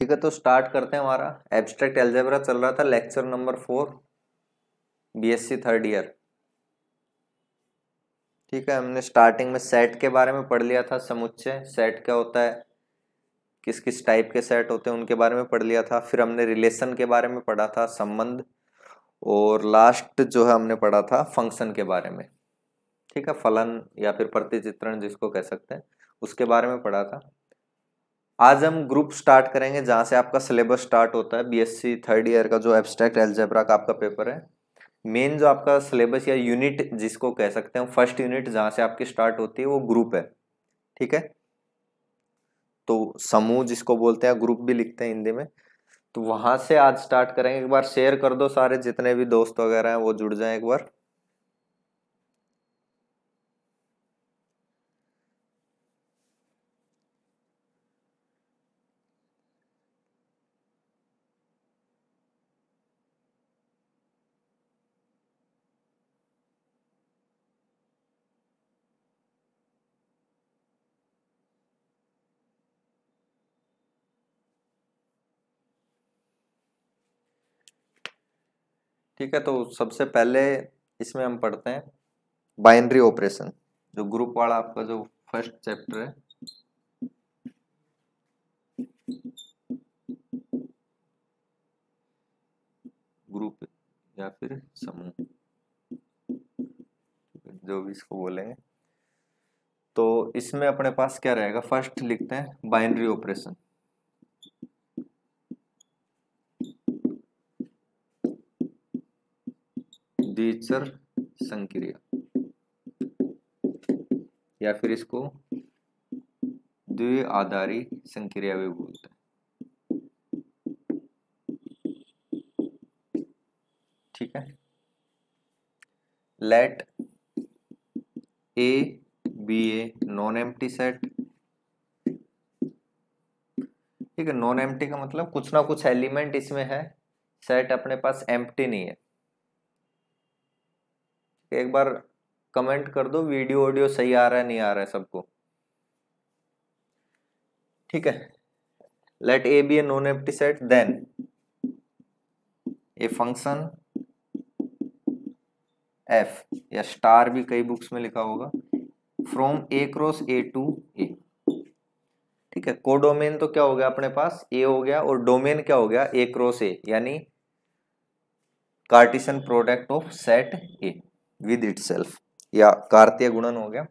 ठीक है तो स्टार्ट करते हैं हमारा एब्स्ट्रैक्ट एल्जेब्रा चल रहा था lecture number four BSc third year ठीक है हमने स्टार्टिंग में सेट के बारे में पढ़ लिया था समुच्चय सेट क्या होता है किस किस टाइप के सेट होते हैं उनके बारे में पढ़ लिया था फिर हमने रिलेशन के बारे में पढ़ा था संबंध और लास्ट जो है हमने पढ़ा था फंक्शन के बारे में ठीक है फलन या फिर प्रतिचित्रण जिसको कह सकते हैं उसके बारे में पढ़ा था आज हम ग्रुप स्टार्ट करेंगे जहाँ से आपका सिलेबस स्टार्ट होता है बीएससी थर्ड ईयर का जो एब्स्ट्रैक्ट एल्जेब्रा का आपका पेपर है मेन जो आपका सिलेबस या यूनिट जिसको कह सकते हैं फर्स्ट यूनिट जहाँ से आपकी स्टार्ट होती है वो ग्रुप है ठीक है तो समूह जिसको बोलते हैं ग्रुप भी लिखते हैं हिंदी में तो वहाँ से आज स्टार्ट करेंगे एक बार शेयर कर दो सारे जितने भी दोस्त वगैरह हैं वो जुड़ जाएँ एक बार ठीक है तो सबसे पहले इसमें हम पढ़ते हैं बाइनरी ऑपरेशन जो ग्रुप वाला आपका जो फर्स्ट चैप्टर है ग्रुप या फिर समूह जो भी इसको बोलेंगे तो इसमें अपने पास क्या रहेगा फर्स्ट लिखते हैं बाइनरी ऑपरेशन द्विचर संक्रिया या फिर इसको द्वि आधारी संक्रिया भी बोलते हैं ठीक है let A be a non empty set ठीक है नॉन एम्प्टी का मतलब कुछ ना कुछ एलिमेंट इसमें है सेट अपने पास एम्प्टी नहीं है एक बार कमेंट कर दो वीडियो ऑडियो सही आ रहा है नहीं आ रहा है सबको ठीक है let A be a non empty set then a function f या स्टार भी कई बुक्स में लिखा होगा from A cross A to A ठीक है कोडोमेन तो क्या हो गया अपने पास ए हो गया और डोमेन क्या हो गया ए क्रॉस ए यानी cartesian product of set A with self या कार्तीय गुणन हो गया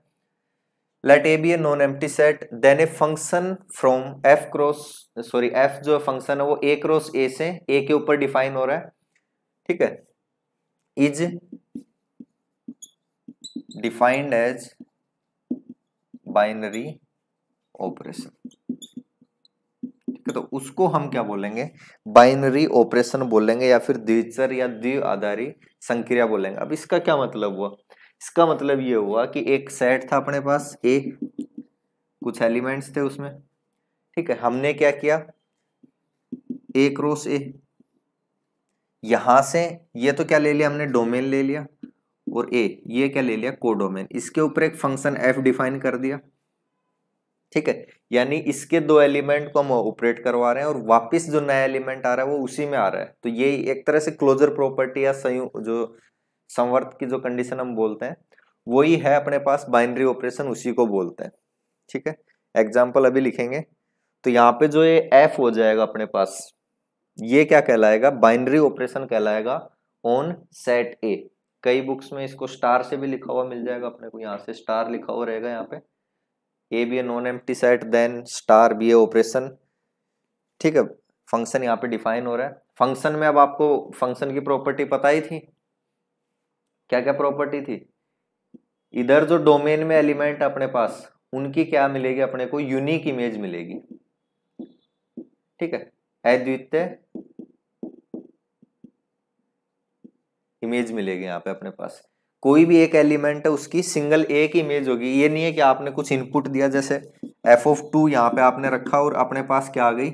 let A be a non empty set then a function from f cross sorry f जो फंक्शन है वो ए क्रॉस ए से ए के ऊपर डिफाइन हो रहा है ठीक है is defined as binary operation तो उसको हम क्या बोलेंगे बाइनरी ऑपरेशन बोलेंगे या फिर द्विचर या द्वि आधारी संक्रिया बोलेंगे अब इसका क्या मतलब हुआ इसका मतलब ये हुआ कि एक सेट था अपने पास ए कुछ एलिमेंट्स थे उसमें ठीक है हमने क्या किया ए क्रॉस ए यहां से ये तो क्या ले लिया हमने डोमेन ले लिया और ए ये क्या ले लिया कोडोमेन इसके ऊपर एक फंक्शन एफ डिफाइन कर दिया ठीक है यानी इसके दो एलिमेंट को हम ऑपरेट करवा रहे हैं और वापस जो नया एलिमेंट आ रहा है वो उसी में आ रहा है तो ये एक तरह से क्लोजर प्रॉपर्टी या संयु जो संवर्त की जो कंडीशन हम बोलते हैं वही है अपने पास बाइनरी ऑपरेशन उसी को बोलते हैं ठीक है एग्जाम्पल अभी लिखेंगे तो यहाँ पे जो ये एफ हो जाएगा अपने पास ये क्या कहलाएगा बाइनरी ऑपरेशन कहलाएगा ऑन सेट ए कई बुक्स में इसको स्टार से भी लिखा हुआ मिल जाएगा अपने को यहाँ से स्टार लिखा हुआ रहेगा यहाँ पे ए बी ए नॉन टी set then star B a operation ठीक है फंक्शन यहाँ पे डिफाइन हो रहा है फंक्शन में अब आपको फंक्शन की प्रॉपर्टी पता ही थी क्या क्या प्रॉपर्टी थी इधर जो डोमेन में एलिमेंट अपने पास उनकी क्या मिलेगी अपने को यूनिक इमेज मिलेगी ठीक है अद्वितीय इमेज मिलेगी यहाँ पे अपने पास कोई भी एक एलिमेंट है उसकी सिंगल एक इमेज होगी ये नहीं है कि आपने कुछ इनपुट दिया जैसे एफ ऑफ टू यहाँ पे आपने रखा और अपने पास क्या आ गई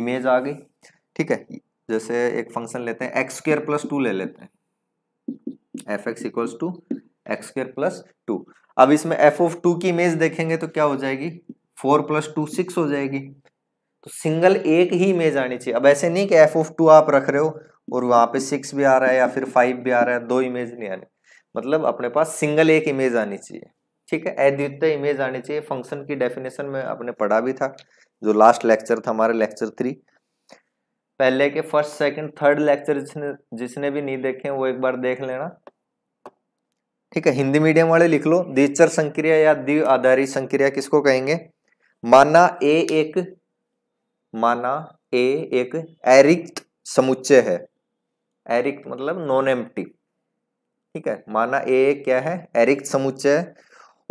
इमेज आ गई ठीक है जैसे एक फंक्शन लेते हैं एक्स स्क्र प्लस टू ले लेते हैं f x equals to x square plus two अब इसमें एफ ऑफ टू की इमेज देखेंगे तो क्या हो जाएगी फोर प्लस टू सिक्स हो जाएगी तो सिंगल एक ही इमेज आनी चाहिए अब ऐसे नहीं कि एफ ऑफ टू आप रख रहे हो और वहां पे सिक्स भी आ रहा है या फिर फाइव भी आ रहा है दो इमेज नहीं आ मतलब अपने पास सिंगल एक इमेज आनी चाहिए ठीक है अद्वितीय इमेज आनी चाहिए फंक्शन की डेफिनेशन में आपने पढ़ा भी था जो लास्ट लेक्चर था हमारा लेक्चर थ्री पहले के फर्स्ट सेकंड थर्ड लेक्चर जिसने जिसने भी नहीं देखे वो एक बार देख लेना ठीक है हिंदी मीडियम वाले लिख लो द्विचर संक्रिया या द्वि आधारित संक्रिया किसको कहेंगे माना ए एक माना ए एक एरिक्त समुच्चय है एरिक्त मतलब नॉन एम्प्टी ठीक है माना ए क्या है एरिक समुच्चय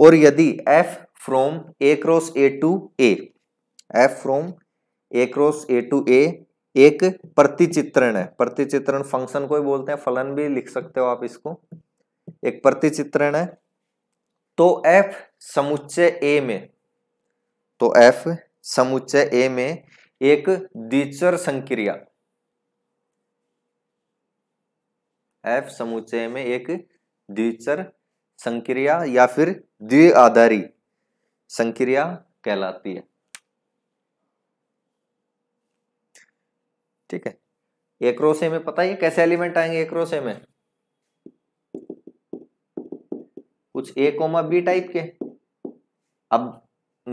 और यदि f from A cross A to A f from A cross A to A एक प्रतिचित्रण है प्रतिचित्रण फंक्शन को ही बोलते हैं फलन भी लिख सकते हो आप इसको एक प्रतिचित्रण है तो एफ समुच्चय ए में तो एफ समुच्चय ए में एक द्विचर संक्रिया एफ समुच्चय में एक द्विचर संक्रिया या फिर द्विआधारी संक्रिया कहलाती है ठीक है एक रोसे में पता ही कैसे एलिमेंट आएंगे एक रोसे में कुछ ए कोमा बी टाइप के अब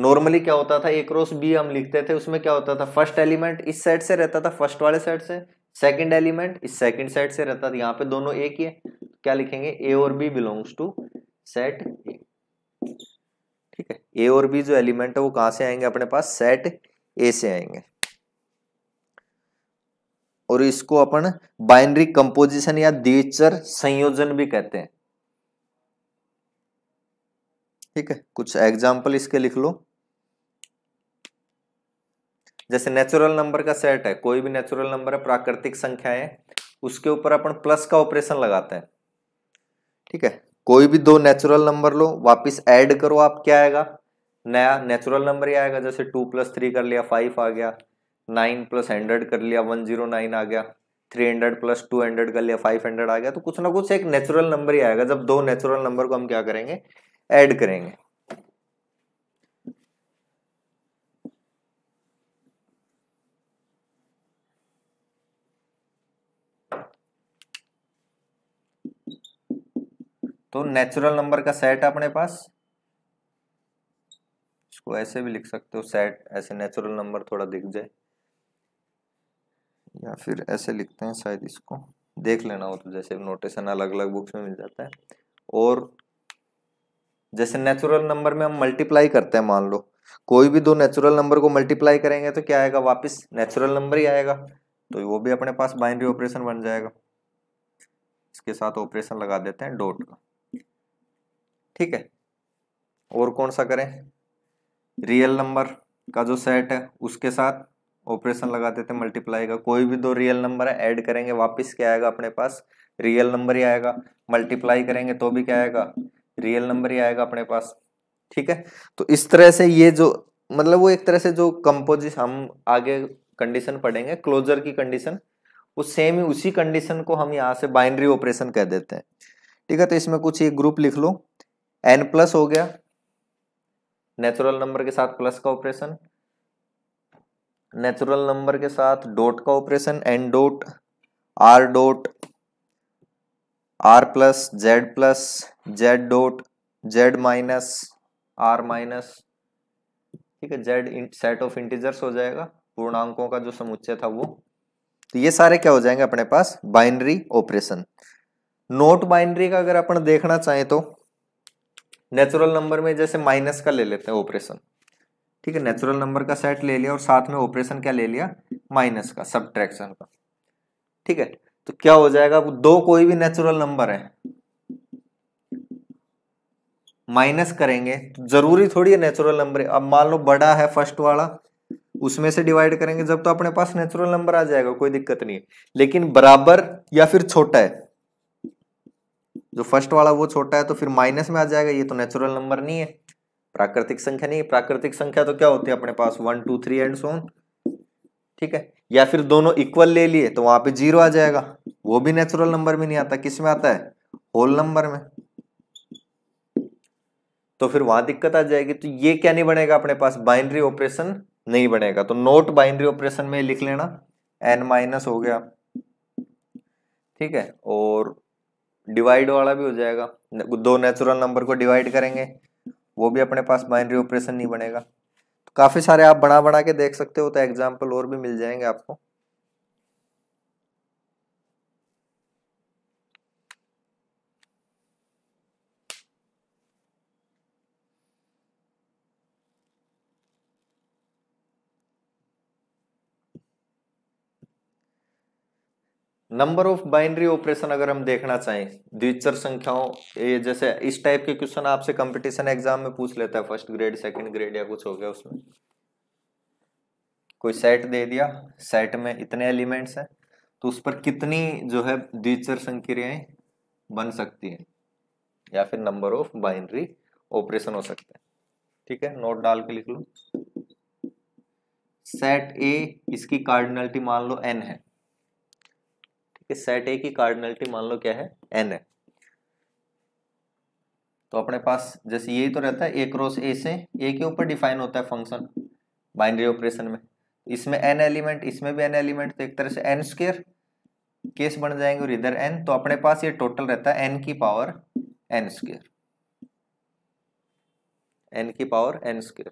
नॉर्मली क्या होता था एक रोस बी हम लिखते थे उसमें क्या होता था फर्स्ट एलिमेंट इस साइड से रहता था फर्स्ट वाले साइड से सेकेंड एलिमेंट इस सेकेंड सेट से रहता था यहाँ पे दोनों एक ही है क्या लिखेंगे ए और B belongs to set A ठीक है ए और बी जो एलिमेंट है वो कहां से आएंगे अपने पास सेट ए से आएंगे और इसको अपन बाइनरी कंपोजिशन या द्विचर संयोजन भी कहते हैं ठीक है कुछ एग्जाम्पल इसके लिख लो जैसे नेचुरल नंबर का सेट है कोई भी नेचुरल नंबर है प्राकृतिक संख्याएं उसके ऊपर अपन प्लस का ऑपरेशन लगाते हैं ठीक है कोई भी दो नेचुरल नंबर लो वापस ऐड करो आप क्या आएगा नया नेचुरल नंबर ही आएगा जैसे टू प्लस थ्री कर लिया फाइव आ गया नाइन प्लस हंड्रेड कर लिया वन जीरो नाइन आ गया three hundred plus two hundred कर लिया फाइव हंड्रेड आ गया तो कुछ ना कुछ एक नेचुरल नंबर ही आएगा जब दो नेचुरल नंबर को हम क्या करेंगे ऐड करेंगे तो नेचुरल नंबर का सेट अपने पास इसको ऐसे भी लिख सकते हो सेट ऐसे नेचुरल नंबर थोड़ा दिख जाए या फिर ऐसे लिखते हैं शायद इसको देख लेना हो तो जैसे नोटेशन अलग अलग बुक्स में मिल जाता है और जैसे नेचुरल नंबर में हम मल्टीप्लाई करते हैं मान लो कोई भी दो नेचुरल नंबर को मल्टीप्लाई करेंगे तो क्या आएगा वापस नेचुरल नंबर ही आएगा तो वो भी अपने पास बाइनरी ऑपरेशन बन जाएगा इसके साथ ऑपरेशन लगा देते हैं डॉट का ठीक है और कौन सा करें रियल नंबर का जो सेट है उसके साथ ऑपरेशन लगा देते मल्टीप्लाई का कोई भी दो रियल नंबर है ऐड करेंगे वापस क्या आएगा अपने पास रियल नंबर ही आएगा मल्टीप्लाई करेंगे तो भी क्या आएगा रियल नंबर ही आएगा अपने पास ठीक है तो इस तरह से ये जो मतलब वो एक तरह से जो कंपोजिश हम आगे कंडीशन पढ़ेंगे क्लोजर की कंडीशन वो सेम ही उसी कंडीशन को हम यहाँ से बाइनरी ऑपरेशन कह देते हैं ठीक है तो इसमें कुछ एक ग्रुप लिख लो एन प्लस हो गया नेचुरल नंबर के साथ प्लस का ऑपरेशन नेचुरल नंबर के साथ डॉट का operation N dot R dot R plus Z plus Z dot Z minus R minus ठीक है जेड सेट ऑफ इंटीजर्स हो जाएगा पूर्णांकों का जो समुच्चय था वो तो ये सारे क्या हो जाएंगे अपने पास बाइनरी ऑपरेशन नोट बाइनरी का अगर अपन देखना चाहें तो नेचुरल नंबर में जैसे माइनस का ले लेते हैं ऑपरेशन ठीक है नेचुरल नंबर का सेट ले लिया और साथ में ऑपरेशन क्या ले लिया माइनस का सब का ठीक है तो क्या हो जाएगा दो कोई भी नेचुरल नंबर है माइनस करेंगे तो जरूरी थोड़ी है नेचुरल नंबर अब मान लो बड़ा है फर्स्ट वाला उसमें से डिवाइड करेंगे जब तो अपने पास नेचुरल नंबर आ जाएगा कोई दिक्कत नहीं है लेकिन बराबर या फिर छोटा है जो फर्स्ट वाला वो छोटा है तो फिर माइनस में आ जाएगा ये तो नेचुरल नंबर नहीं है प्राकृतिक संख्या नहीं है प्राकृतिक संख्या तो क्या होती है अपने पास one two three and so on ठीक है या फिर दोनों इक्वल ले लिए तो वहां पे जीरो आ जाएगा वो भी नेचुरल नंबर में नहीं आता किस में आता है होल नंबर में तो फिर वहां दिक्कत आ जाएगी तो ये क्या नहीं बनेगा अपने पास बाइनरी ऑपरेशन नहीं बनेगा तो नोट बाइनरी ऑपरेशन में लिख लेना एन माइनस हो गया ठीक है और डिवाइड वाला भी हो जाएगा दो नेचुरल नंबर को डिवाइड करेंगे वो भी अपने पास बाइनरी ऑपरेशन नहीं बनेगा तो काफ़ी सारे आप बना बना के देख सकते हो तो एग्जाम्पल और भी मिल जाएंगे आपको नंबर ऑफ बाइनरी ऑपरेशन अगर हम देखना चाहें द्विचर संख्याओं ये जैसे इस टाइप के क्वेश्चन आपसे कंपटीशन एग्जाम में पूछ लेता है फर्स्ट ग्रेड सेकंड ग्रेड या कुछ हो गया उसमें कोई सेट दे दिया सेट में इतने एलिमेंट्स हैं तो उस पर कितनी जो है द्विचर संक्रियाएं बन सकती हैं या फिर नंबर ऑफ बाइनरी ऑपरेशन हो सकते हैं ठीक है नोट डाल के लिख लो सेट ए इसकी कार्डिनलिटी मान लो एन है कि सेट ए की कार्डिनलिटी मान लो क्या है एन है तो अपने पास जैसे यही तो रहता है ए क्रॉस ए से ए के ऊपर डिफाइन होता है फंक्शन बाइनरी ऑपरेशन में इसमें एन एलिमेंट इसमें भी एन एलिमेंट तो एक तरह से एन स्क्र केस बन जाएंगे और इधर एन तो अपने पास ये टोटल रहता है एन की पावर एन स्क्र एन की पावर एन स्क्र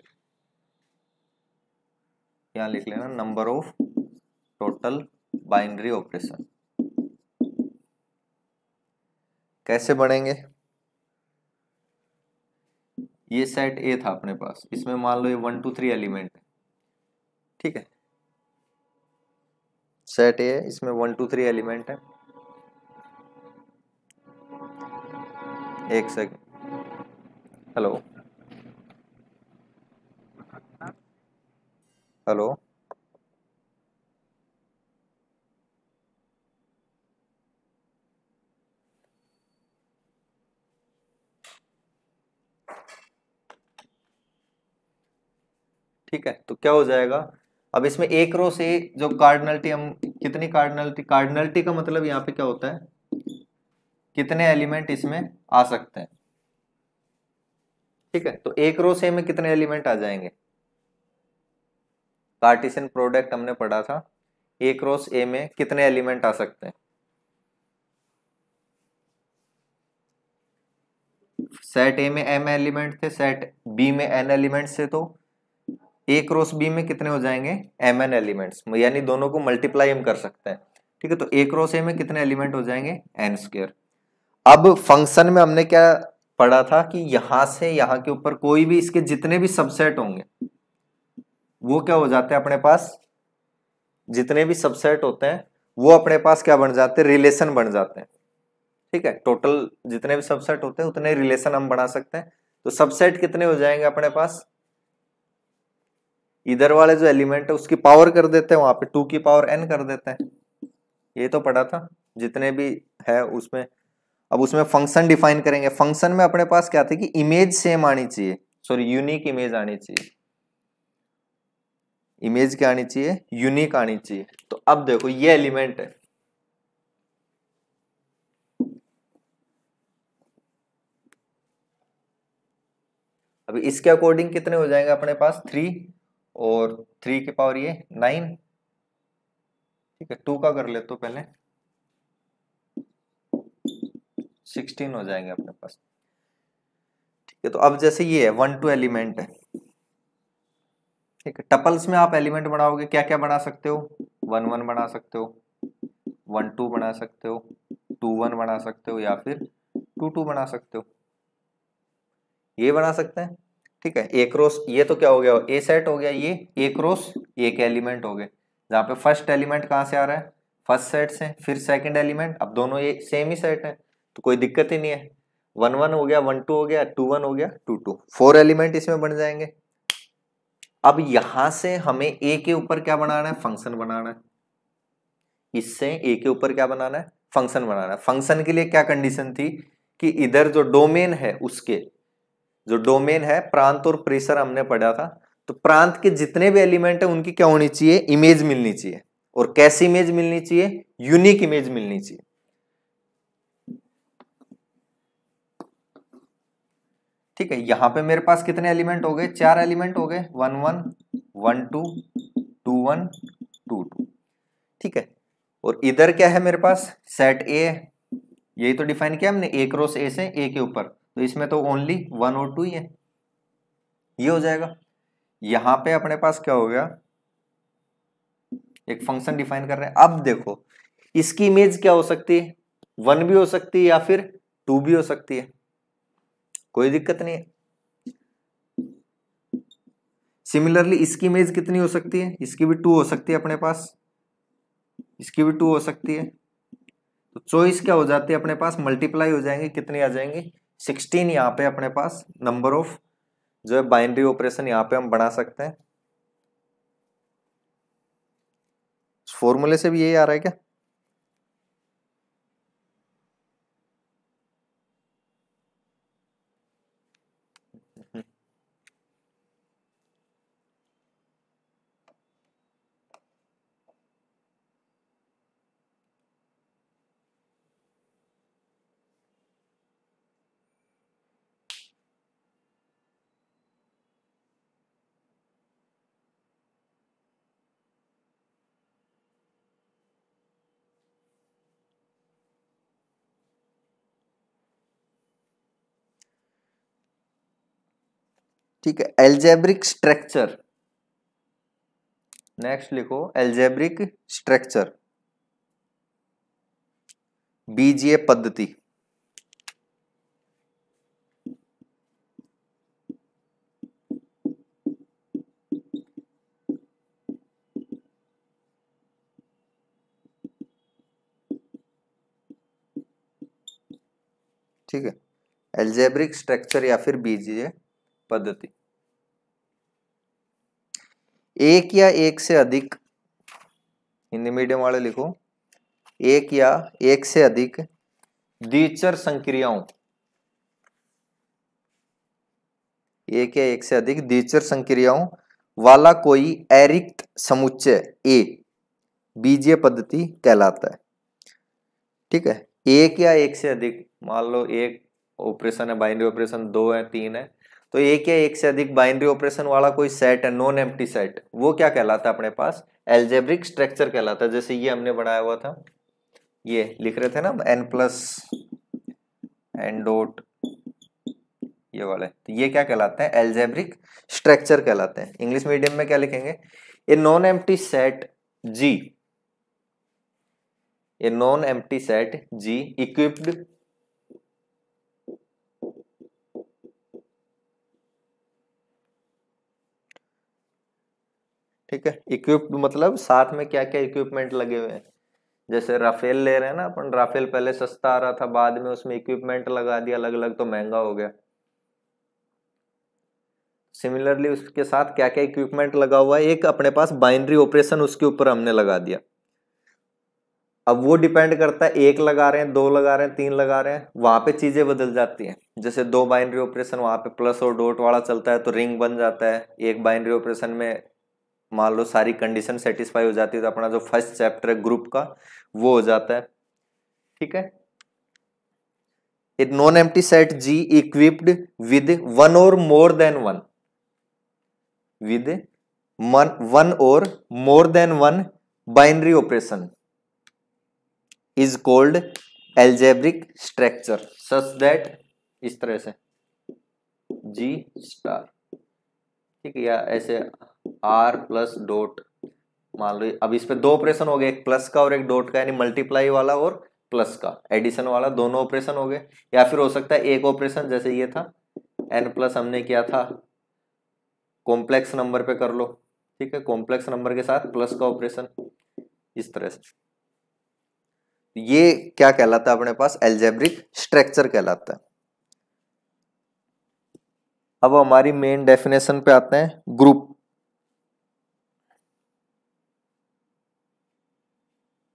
यहां लिख लेना number of total binary operation कैसे बढ़ेंगे ये सेट ए था अपने पास इसमें मान लो ये वन टू थ्री एलिमेंट है ठीक है सेट ए है इसमें वन टू थ्री एलिमेंट है एक सेकेंड हेलो हेलो ठीक है तो क्या हो जाएगा अब इसमें एक रो से जो कार्डनल्टी हम कितनी कार्डनल्टी कार्डनल्टी का मतलब यहाँ पे क्या होता है कितने एलिमेंट इसमें आ सकते हैं ठीक है तो एक रो से में कितने एलिमेंट आ जाएंगे कार्टिसन प्रोडक्ट हमने पढ़ा था एक रोस ए में कितने एलिमेंट आ सकते हैं सेट ए में एम एलिमेंट थे सेट बी में एन एलिमेंट्स थे तो ए क्रॉस बी में कितने हो जाएंगे एम एन एलिमेंट्स यानी दोनों को मल्टीप्लाई हम कर सकते हैं ठीक है तो ए क्रॉस ए में कितने एलिमेंट हो जाएंगे एन स्क्र अब फंक्शन में हमने क्या पढ़ा था कि यहां से यहां के ऊपर कोई भी इसके जितने भी सबसेट होंगे वो क्या हो जाते हैं अपने पास जितने भी सबसेट होते हैं वो अपने पास क्या बन जाते हैं रिलेशन बन जाते हैं ठीक है टोटल जितने भी सबसेट होते हैं उतने रिलेशन हम बना सकते हैं तो सबसेट कितने हो जाएंगे अपने पास इधर वाले जो एलिमेंट है उसकी पावर कर देते हैं वहां पे टू की पावर एन कर देते हैं ये तो पढ़ा था जितने भी है उसमें अब उसमें फंक्शन डिफाइन करेंगे फंक्शन में अपने पास क्या था कि इमेज सेम आनी चाहिए सॉरी यूनिक इमेज आनी चाहिए इमेज क्या आनी चाहिए यूनिक आनी चाहिए तो अब देखो ये एलिमेंट है अभी इसके अकॉर्डिंग कितने हो जाएंगे अपने पास थ्री और थ्री के पावर ये नाइन ठीक है टू का कर लेते तो पहले सिक्सटीन हो जाएंगे अपने पास ठीक है तो अब जैसे ये है वन टू एलिमेंट है ठीक है टपल्स में आप एलिमेंट बनाओगे क्या क्या बना सकते हो वन वन बना सकते हो वन टू बना सकते हो टू वन बना सकते हो या फिर टू टू बना सकते हो ये बना सकते हैं ठीक है एक क्रोस ये तो क्या हो गया ए सेट हो गया ये एक रोस एक एलिमेंट हो गए जहाँ पे फर्स्ट एलिमेंट कहाँ से आ रहा है फर्स्ट सेट से फिर सेकंड एलिमेंट अब दोनों ये सेम ही सेट है तो कोई दिक्कत ही नहीं है वन वन हो गया वन टू हो गया टू वन हो गया टू टू फोर एलिमेंट इसमें बन जाएंगे अब यहां से हमें ए के ऊपर क्या बनाना है फंक्शन बनाना है इससे ए के ऊपर क्या बनाना है फंक्शन बनाना है फंक्शन के लिए क्या कंडीशन थी कि इधर जो डोमेन है उसके जो डोमेन है प्रांत और प्रेशर हमने पढ़ा था तो प्रांत के जितने भी एलिमेंट है उनकी क्या होनी चाहिए इमेज मिलनी चाहिए और कैसी इमेज मिलनी चाहिए यूनिक इमेज मिलनी चाहिए ठीक है यहां पे मेरे पास कितने एलिमेंट हो गए चार एलिमेंट हो गए one one one two two one two two ठीक है और इधर क्या है मेरे पास सेट ए यही तो डिफाइन किया हमने ए क्रॉस ए से ए के ऊपर तो इसमें तो ओनली वन और टू ही है ये हो जाएगा यहां पे अपने पास क्या हो गया एक फंक्शन डिफाइन कर रहे हैं अब देखो इसकी इमेज क्या हो सकती है वन भी हो सकती है या फिर टू भी हो सकती है कोई दिक्कत नहीं है सिमिलरली इसकी इमेज कितनी हो सकती है इसकी भी टू हो सकती है अपने पास इसकी भी टू हो सकती है तो चॉइस क्या हो जाती है अपने पास मल्टीप्लाई हो जाएंगे कितनी आ जाएंगी सिक्सटीन यहाँ पे अपने पास नंबर ऑफ जो है बाइनरी ऑपरेशन यहाँ पे हम बना सकते हैं फॉर्मूले से भी यही आ रहा है क्या ठीक है एल्जेब्रिक स्ट्रक्चर नेक्स्ट लिखो एल्जेब्रिक स्ट्रक्चर बीजीय पद्धति ठीक है एल्जेब्रिक स्ट्रक्चर या फिर बीजीय पद्धति एक या एक से अधिक हिंदी मीडियम वाले लिखो एक या एक से अधिक द्विचर संक्रियाओं एक या एक से अधिक द्विचर संक्रियाओं वाला कोई एरिक्त समुच्चय ए बीजीय पद्धति कहलाता है ठीक है एक या एक से अधिक मान लो एक ऑपरेशन है बाइनरी ऑपरेशन दो है तीन है तो एक या एक से अधिक बाइनरी ऑपरेशन वाला कोई सेट है नॉन एम्प्टी सेट वो क्या कहलाता है अपने पास एल्जेब्रिक स्ट्रक्चर कहलाता है जैसे ये हमने बनाया हुआ था ये लिख रहे थे ना एन प्लस एन डोट ये वाले तो ये क्या कहलाते हैं एल्जेब्रिक स्ट्रक्चर कहलाते हैं इंग्लिश मीडियम में क्या लिखेंगे ये नॉन एम्प्टी सेट जी ये non empty set G equipped ठीक है इक्विप्ड मतलब साथ में क्या क्या इक्विपमेंट लगे हुए हैं जैसे राफेल ले रहे हैं ना अपन राफेल पहले सस्ता आ रहा था बाद में उसमें इक्विपमेंट लगा दिया अलग अलग तो महंगा हो गया सिमिलरली उसके साथ क्या क्या इक्विपमेंट लगा हुआ है एक अपने पास बाइनरी ऑपरेशन उसके ऊपर हमने लगा दिया अब वो डिपेंड करता है एक लगा रहे हैं दो लगा रहे हैं तीन लगा रहे हैं वहां पे चीजें बदल जाती हैं जैसे दो बाइनरी ऑपरेशन वहां पे प्लस और डॉट वाला चलता है तो रिंग बन जाता है एक बाइनरी ऑपरेशन में मान लो सारी कंडीशन सेटिस्फाई हो जाती है तो अपना जो फर्स्ट चैप्टर है ग्रुप का वो हो जाता है ठीक है a non empty set G equipped with one और more than one with one और more than one binary operation is called algebraic structure such that इस तरह से जी स्टार ठीक है या ऐसे आर प्लस डॉट मान लो अब इस पर दो ऑपरेशन हो गए एक प्लस का और एक डॉट का यानी मल्टीप्लाई वाला और प्लस का एडिशन वाला दोनों ऑपरेशन हो गए या फिर हो सकता है एक ऑपरेशन जैसे ये था एन प्लस हमने किया था कॉम्प्लेक्स नंबर पे कर लो ठीक है कॉम्प्लेक्स नंबर के साथ प्लस का ऑपरेशन इस तरह से ये क्या कहलाता है अपने पास एल्जेब्रिक स्ट्रक्चर कहलाता है अब हमारी मेन डेफिनेशन पे आते हैं ग्रुप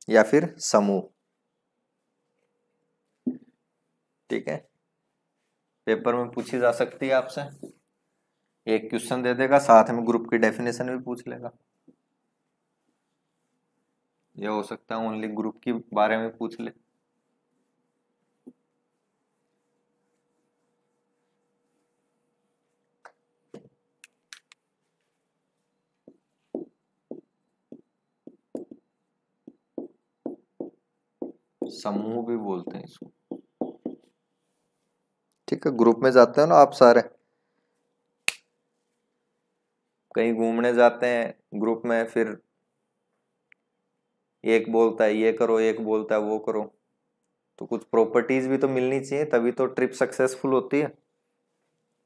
या फिर समूह ठीक है पेपर में पूछी जा सकती है आपसे एक क्वेश्चन दे देगा साथ में ग्रुप की डेफिनेशन भी पूछ लेगा यह हो सकता है ओनली ग्रुप के बारे में पूछ ले समूह भी बोलते हैं इसको ठीक है ग्रुप में जाते हो ना आप सारे कहीं घूमने जाते हैं ग्रुप में फिर एक बोलता है ये करो एक बोलता है वो करो तो कुछ प्रॉपर्टीज भी तो मिलनी चाहिए तभी तो ट्रिप सक्सेसफुल होती है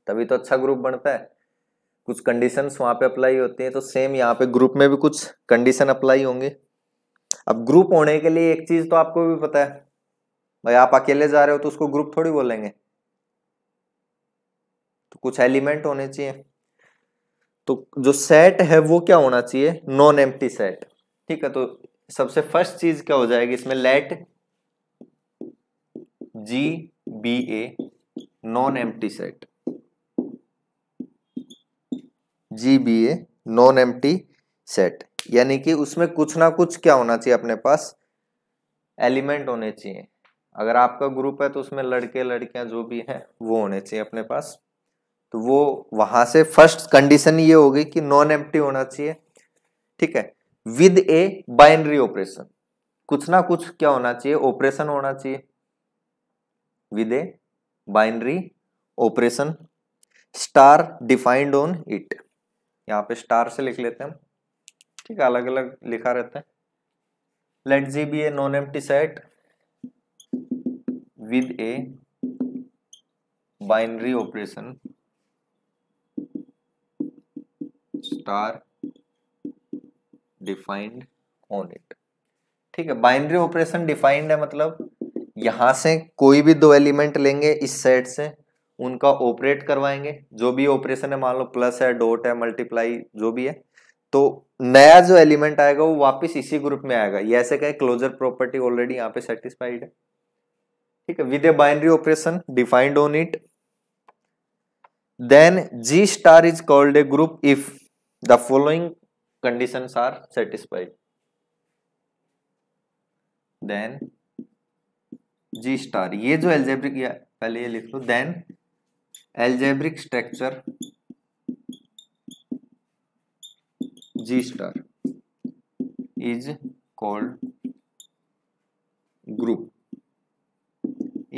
तभी तो अच्छा ग्रुप बनता है कुछ कंडीशंस वहाँ पे अप्लाई होती हैं तो सेम यहाँ पे ग्रुप में भी कुछ कंडीशन अप्लाई होंगे अब ग्रुप होने के लिए एक चीज तो आपको भी पता है भाई आप अकेले जा रहे हो तो उसको ग्रुप थोड़ी बोलेंगे तो कुछ एलिमेंट होने चाहिए तो जो सेट है वो क्या होना चाहिए नॉन एम्प्टी सेट ठीक है तो सबसे फर्स्ट चीज क्या हो जाएगी इसमें let G be a non empty set G be a non empty set यानी कि उसमें कुछ ना कुछ क्या होना चाहिए अपने पास एलिमेंट होने चाहिए अगर आपका ग्रुप है तो उसमें लड़के लड़कियां जो भी हैं वो होने चाहिए अपने पास तो वो वहां से फर्स्ट कंडीशन ये होगी कि नॉन एम्प्टी होना चाहिए ठीक है विद ए बाइनरी ऑपरेशन कुछ ना कुछ क्या होना चाहिए ऑपरेशन होना चाहिए with a binary operation star defined on it यहाँ पे स्टार से लिख लेते हैं हम ठीक है अलग अलग लिखा रहता है let G be a non empty set with a binary operation star defined on it ठीक है बाइनरी ऑपरेशन डिफाइंड है मतलब यहां से कोई भी दो एलिमेंट लेंगे इस सेट से उनका ऑपरेट करवाएंगे जो भी ऑपरेशन है मान लो प्लस है डॉट है मल्टीप्लाई जो भी है तो नया जो एलिमेंट आएगा वो वापस इसी ग्रुप में आएगा ये ऐसे कहें क्लोजर प्रॉपर्टी ऑलरेडी यहाँ पे सेटिस्फाइड है ठीक है with a binary operation defined on it then G star is called a group if the following condition are satisfied then G star ये जो एल्जेब्रिक पहले ये लिख लो then algebraic structure G star is called group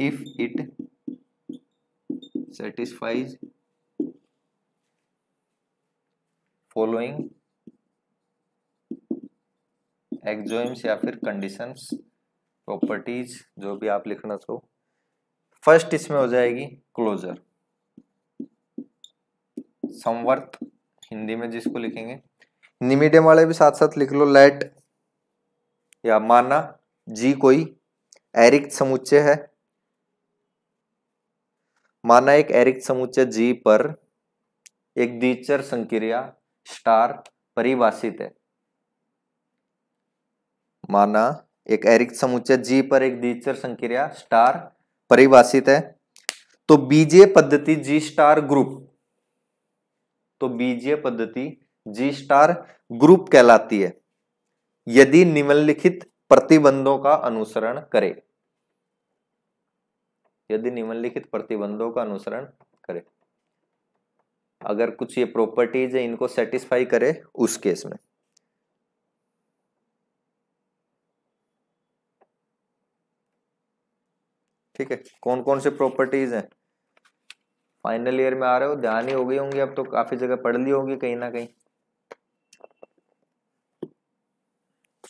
if it satisfies following axioms या फिर conditions properties जो भी आप लिखना चाहो फर्स्ट इसमें हो जाएगी क्लोजर संवर्त हिंदी में जिसको लिखेंगे निमीडियम वाले भी साथ साथ लिख लो लेट या माना जी कोई एरिक समुच्चय है माना एक एरिक समुच्चय जी पर एक दीचर संक्रिया स्टार परिभाषित है माना एक एरिक समुच्चय जी पर एक दीचर संक्रिया स्टार परिभाषित है तो बीजे पद्धति जी स्टार ग्रुप तो बीजे पद्धति जी स्टार ग्रुप कहलाती है यदि निम्नलिखित प्रतिबंधों का अनुसरण करे यदि निम्नलिखित प्रतिबंधों का अनुसरण करे अगर कुछ ये प्रॉपर्टीज है इनको सेटिस्फाई करे उस केस में ठीक है कौन कौन से प्रॉपर्टीज हैं फाइनल ईयर में आ रहे हो ध्यान ही हो गई होंगी अब तो काफी जगह पढ़ ली होगी कहीं ना कहीं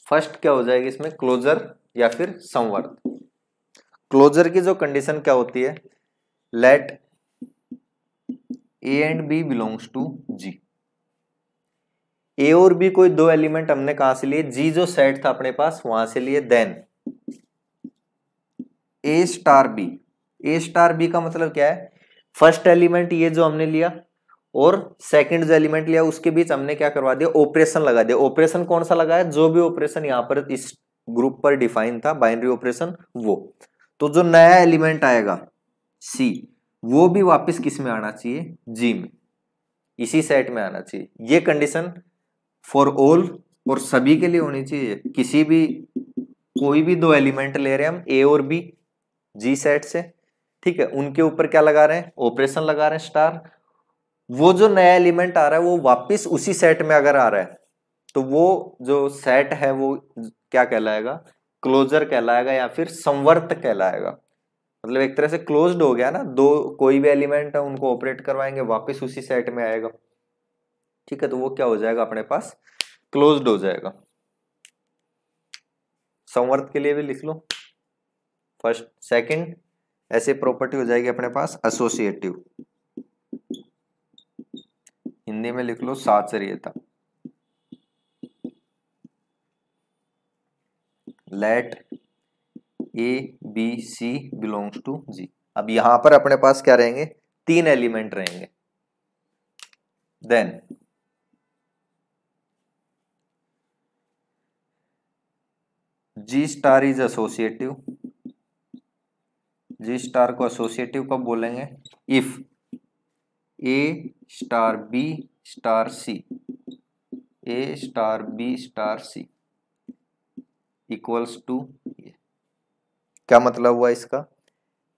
फर्स्ट क्या हो जाएगी इसमें क्लोजर या फिर संवर्ध क्लोजर की जो कंडीशन क्या होती है let A and B belongs to G A और बी कोई दो एलिमेंट हमने कहा से लिए जी जो सेट था अपने पास वहां से लिए then A star B A star B का मतलब क्या है फर्स्ट एलिमेंट ये जो हमने लिया और सेकंड जो एलिमेंट लिया उसके बीच हमने क्या करवा दिया ऑपरेशन लगा दिया ऑपरेशन कौन सा लगाया जो भी ऑपरेशन यहां पर इस ग्रुप पर डिफाइन था बाइनरी ऑपरेशन वो तो जो नया एलिमेंट आएगा सी वो भी वापस किस में आना चाहिए जी में इसी सेट में आना चाहिए ये कंडीशन फॉर ऑल और सभी के लिए होनी चाहिए किसी भी कोई भी दो एलिमेंट ले रहे हैं हम ए और बी जी सेट से ठीक है उनके ऊपर क्या लगा रहे हैं ऑपरेशन लगा रहे हैं स्टार वो जो नया एलिमेंट आ रहा है वो वापस उसी सेट में अगर आ रहा है तो वो जो सेट है वो क्या कहलाएगा क्लोजर कहलाएगा या फिर संवर्त कहलाएगा मतलब एक तरह से क्लोज्ड हो गया ना दो कोई भी एलिमेंट है उनको ऑपरेट करवाएंगे वापस उसी सेट में आएगा ठीक है तो वो क्या हो जाएगा अपने पास क्लोज्ड हो जाएगा संवर्त के लिए भी लिख लो फर्स्ट सेकंड ऐसे प्रॉपर्टी हो जाएगी अपने पास एसोसिएटिव हिंदी में लिख लो साचरियता let A B C belongs to G अब यहां पर अपने पास क्या रहेंगे तीन एलिमेंट रहेंगे then G star is associative G star को एसोसिएटिव कब बोलेंगे if A star B star C A star B star C equals to क्या मतलब हुआ इसका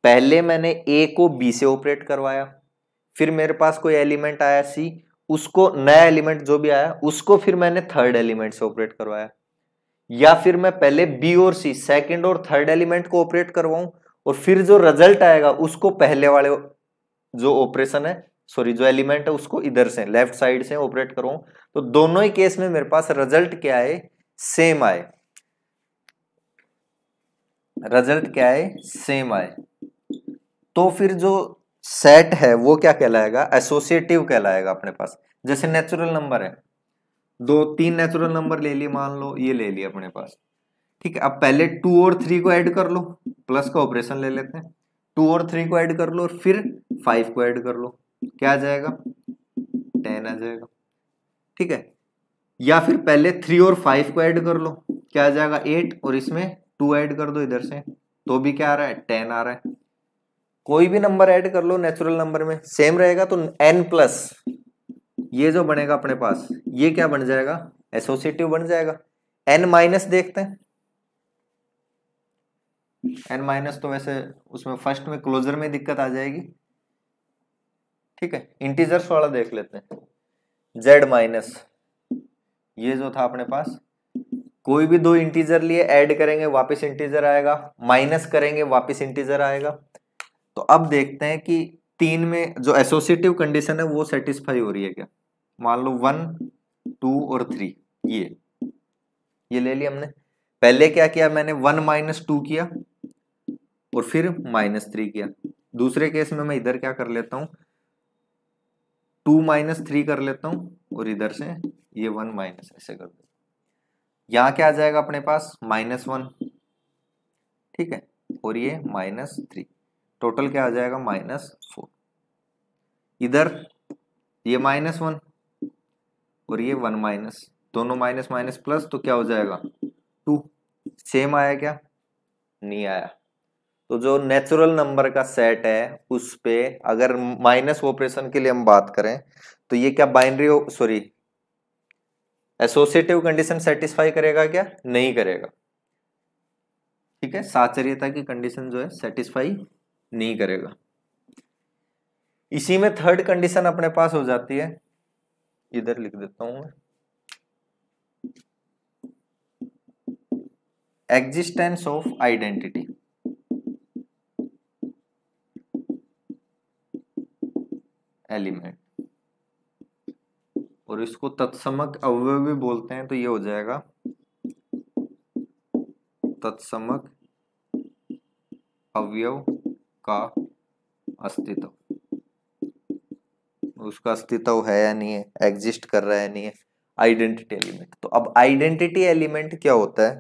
पहले मैंने ए को बी से ऑपरेट करवाया फिर मेरे पास कोई एलिमेंट आया सी उसको नया एलिमेंट जो भी आया उसको फिर मैंने थर्ड एलिमेंट से ऑपरेट करवाया या फिर मैं पहले बी और सी सेकंड और थर्ड एलिमेंट को ऑपरेट करवाऊं और फिर जो रिजल्ट आएगा उसको पहले वाले जो ऑपरेशन है सॉरी जो एलिमेंट है उसको इधर से लेफ्ट साइड से ऑपरेट करो तो दोनों ही केस में मेरे पास रिजल्ट क्या है सेम आए रिजल्ट क्या है सेम आए तो फिर जो सेट है वो क्या कहलाएगा एसोसिएटिव कहलाएगा अपने पास जैसे नेचुरल नंबर है दो तीन नेचुरल नंबर ले लिए मान लो ये ले लिए अपने पास ठीक है अब पहले टू और थ्री को ऐड कर लो प्लस का ऑपरेशन ले लेते हैं टू और थ्री को ऐड कर लो और फिर फाइव को ऐड कर लो क्या आ जाएगा टेन आ जाएगा ठीक है या फिर पहले थ्री और फाइव को ऐड कर लो क्या आ जाएगा एट और इसमें टू ऐड कर दो इधर से तो भी क्या आ रहा है टेन आ रहा है कोई भी नंबर ऐड कर लो नेचुरल नंबर में सेम रहेगा तो एन प्लस ये जो बनेगा अपने पास ये क्या बन जाएगा एसोसिएटिव बन जाएगा एन माइनस देखते हैं एन माइनस तो वैसे उसमें फर्स्ट में क्लोजर में दिक्कत आ जाएगी ठीक है इंटीजर्स वाला देख लेते हैं जेड माइनस ये जो था अपने पास कोई भी दो इंटीजर लिए ऐड करेंगे वापस इंटीजर आएगा माइनस करेंगे वापस इंटीजर आएगा तो अब देखते हैं कि तीन में जो एसोसिएटिव कंडीशन है वो सेटिस्फाई हो रही है क्या मान लो वन टू और थ्री ये ये ले लिया हमने पहले क्या किया मैंने वन माइनस टू किया और फिर माइनस थ्री किया दूसरे केस में मैं इधर क्या कर लेता हूं टू माइनस थ्री कर लेता हूँ और इधर से ये वन माइनस ऐसे कर दो यहाँ क्या आ जाएगा अपने पास माइनस वन ठीक है और ये माइनस थ्री टोटल क्या आ जाएगा माइनस फोर इधर ये माइनस वन और ये वन माइनस दोनों माइनस माइनस प्लस तो क्या हो जाएगा टू सेम आया क्या नहीं आया तो जो नेचुरल नंबर का सेट है उस पे अगर माइनस ऑपरेशन के लिए हम बात करें तो ये क्या binary sorry associative condition satisfy करेगा क्या नहीं करेगा ठीक है साचर्यता की कंडीशन जो है सेटिस्फाई नहीं करेगा इसी में थर्ड कंडीशन अपने पास हो जाती है इधर लिख देता हूं मैं एग्जिस्टेंस ऑफ आइडेंटिटी एलिमेंट और इसको तत्समक अवय भी बोलते हैं तो ये हो जाएगा तत्समक अवयव का अस्तित्व उसका अस्तित्व है या नहीं है एग्जिस्ट कर रहा है या नहीं है आइडेंटिटी एलिमेंट तो अब आइडेंटिटी एलिमेंट क्या होता है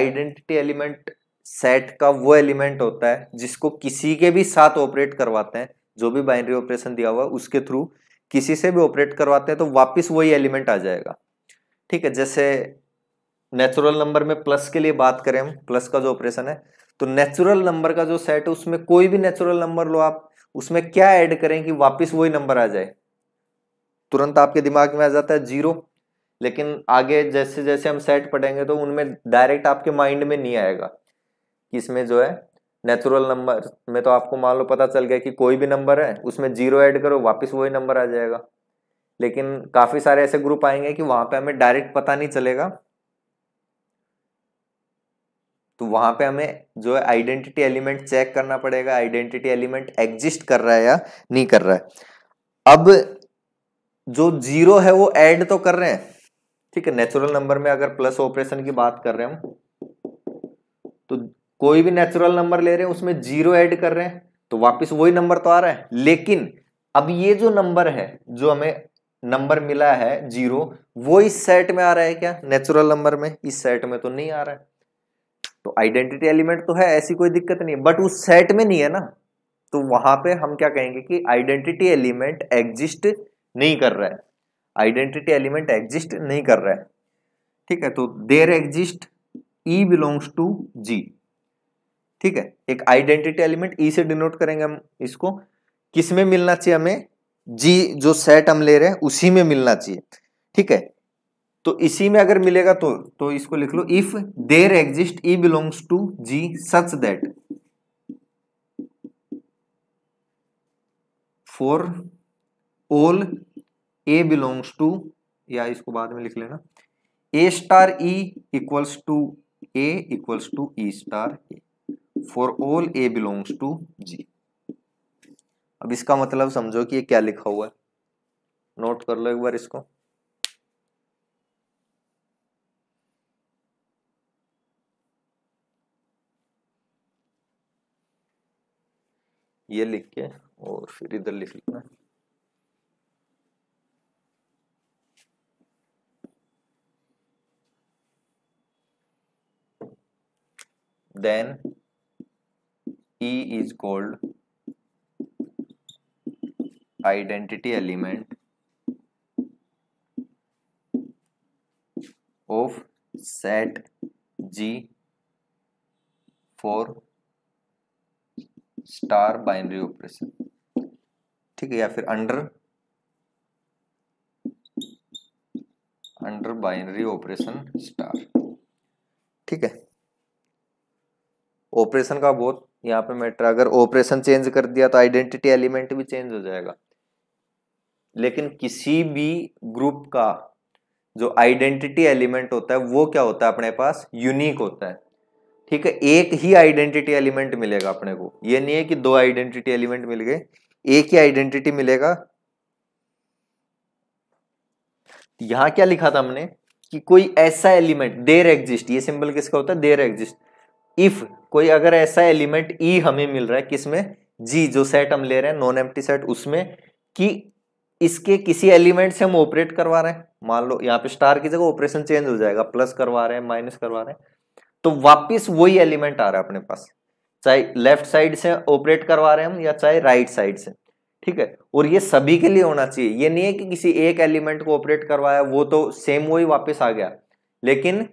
आइडेंटिटी एलिमेंट सेट का वो एलिमेंट होता है जिसको किसी के भी साथ ऑपरेट करवाते हैं जो भी बाइनरी ऑपरेशन दिया हुआ उसके थ्रू किसी से भी ऑपरेट करवाते हैं तो वापस वही एलिमेंट आ जाएगा ठीक है जैसे नेचुरल नंबर में प्लस के लिए बात करें हम प्लस का जो ऑपरेशन है तो नेचुरल नंबर का जो सेट है उसमें कोई भी नेचुरल नंबर लो आप उसमें क्या ऐड करें कि वापस वही नंबर आ जाए तुरंत आपके दिमाग में आ जाता है जीरो लेकिन आगे जैसे जैसे हम सेट पढ़ेंगे तो उनमें डायरेक्ट आपके माइंड में नहीं आएगा कि इसमें जो है नेचुरल नंबर में तो आपको मान लो पता चल गया कि कोई भी नंबर है उसमें जीरो ऐड करो वापस वही नंबर आ जाएगा लेकिन काफ़ी सारे ऐसे ग्रुप आएंगे कि वहां पे हमें डायरेक्ट पता नहीं चलेगा तो वहां पे हमें जो है आइडेंटिटी एलिमेंट चेक करना पड़ेगा आइडेंटिटी एलिमेंट एग्जिस्ट कर रहा है या नहीं कर रहा है अब जो जीरो है वो ऐड तो कर रहे हैं ठीक है नेचुरल नंबर में अगर प्लस ऑपरेशन की बात कर रहे हैं हम तो कोई भी नेचुरल नंबर ले रहे हैं उसमें जीरो ऐड कर रहे हैं तो वापस वही नंबर तो आ रहा है लेकिन अब ये जो नंबर है जो हमें नंबर मिला है जीरो वो इस सेट में आ रहा है क्या नेचुरल नंबर में इस सेट में तो नहीं आ रहा है तो आइडेंटिटी एलिमेंट तो है ऐसी कोई दिक्कत नहीं है बट उस सेट में नहीं है ना तो वहां पे हम क्या कहेंगे कि आइडेंटिटी एलिमेंट एग्जिस्ट नहीं कर रहा है आइडेंटिटी एलिमेंट एग्जिस्ट नहीं कर रहा है ठीक है तो there exist E belongs to G ठीक है एक आइडेंटिटी एलिमेंट ई से डिनोट करेंगे हम इसको किस में मिलना चाहिए हमें जी जो सेट हम ले रहे हैं उसी में मिलना चाहिए ठीक है तो इसी में अगर मिलेगा तो तो इसको लिख लो if there exist E belongs to G such that for all A belongs to या इसको बाद में लिख लेना A star E equals to A equals to E star A for all A belongs to G अब इसका मतलब समझो कि ये क्या लिखा हुआ है नोट कर लो एक बार इसको ये लिख के और फिर इधर लिख लेना then E is called identity element of set G for star binary operation ठीक है या फिर under under binary operation star ठीक है ऑपरेशन का बहुत यहाँ पे मैटर अगर ऑपरेशन चेंज कर दिया तो आइडेंटिटी एलिमेंट भी चेंज हो जाएगा लेकिन किसी भी ग्रुप का जो आइडेंटिटी एलिमेंट होता है वो क्या होता है अपने पास यूनिक होता है ठीक है एक ही आइडेंटिटी एलिमेंट मिलेगा अपने को ये नहीं है कि दो आइडेंटिटी एलिमेंट मिल गए एक ही आइडेंटिटी मिलेगा यहां क्या लिखा था हमने कि कोई ऐसा एलिमेंट देर एग्जिस्ट ये सिंबल किसका होता है देर एग्जिस्ट इफ कोई अगर ऐसा एलिमेंट ई e हमें मिल रहा है किसमें जी जो सेट हम ले रहे हैं नॉन एम्प्टी सेट उसमें कि इसके किसी एलिमेंट से हम ऑपरेट करवा रहे हैं मान लो यहाँ पे स्टार की जगह ऑपरेशन चेंज हो जाएगा प्लस करवा रहे हैं माइनस करवा रहे हैं तो वापस वही एलिमेंट आ रहा है अपने पास चाहे लेफ्ट साइड से ऑपरेट करवा रहे हैं हम या चाहे राइट साइड से ठीक है और ये सभी के लिए होना चाहिए ये नहीं है कि किसी एक एलिमेंट को ऑपरेट करवाया वो तो सेम वही वापस आ गया लेकिन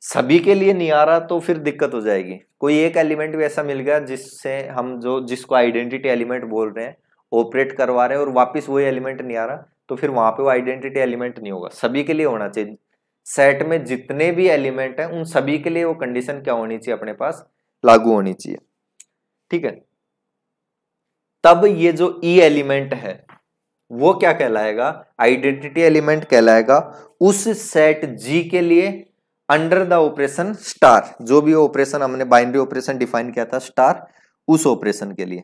सभी के लिए नहीं आ रहा तो फिर दिक्कत हो जाएगी कोई एक एलिमेंट भी ऐसा मिल गया जिससे हम जो जिसको आइडेंटिटी एलिमेंट बोल रहे हैं ऑपरेट करवा रहे हैं और वापस वही एलिमेंट नहीं आ रहा तो फिर वहां पे वो आइडेंटिटी एलिमेंट नहीं होगा सभी के लिए होना चाहिए सेट में जितने भी एलिमेंट हैं उन सभी के लिए वो कंडीशन क्या होनी चाहिए अपने पास लागू होनी चाहिए ठीक है तब ये जो ई e एलिमेंट है वो क्या कहलाएगा आइडेंटिटी एलिमेंट कहलाएगा उस सेट जी के लिए अंडर द ऑपरेशन स्टार जो भी ऑपरेशन हमने बाइनरी ऑपरेशन डिफाइन किया था स्टार उस ऑपरेशन के लिए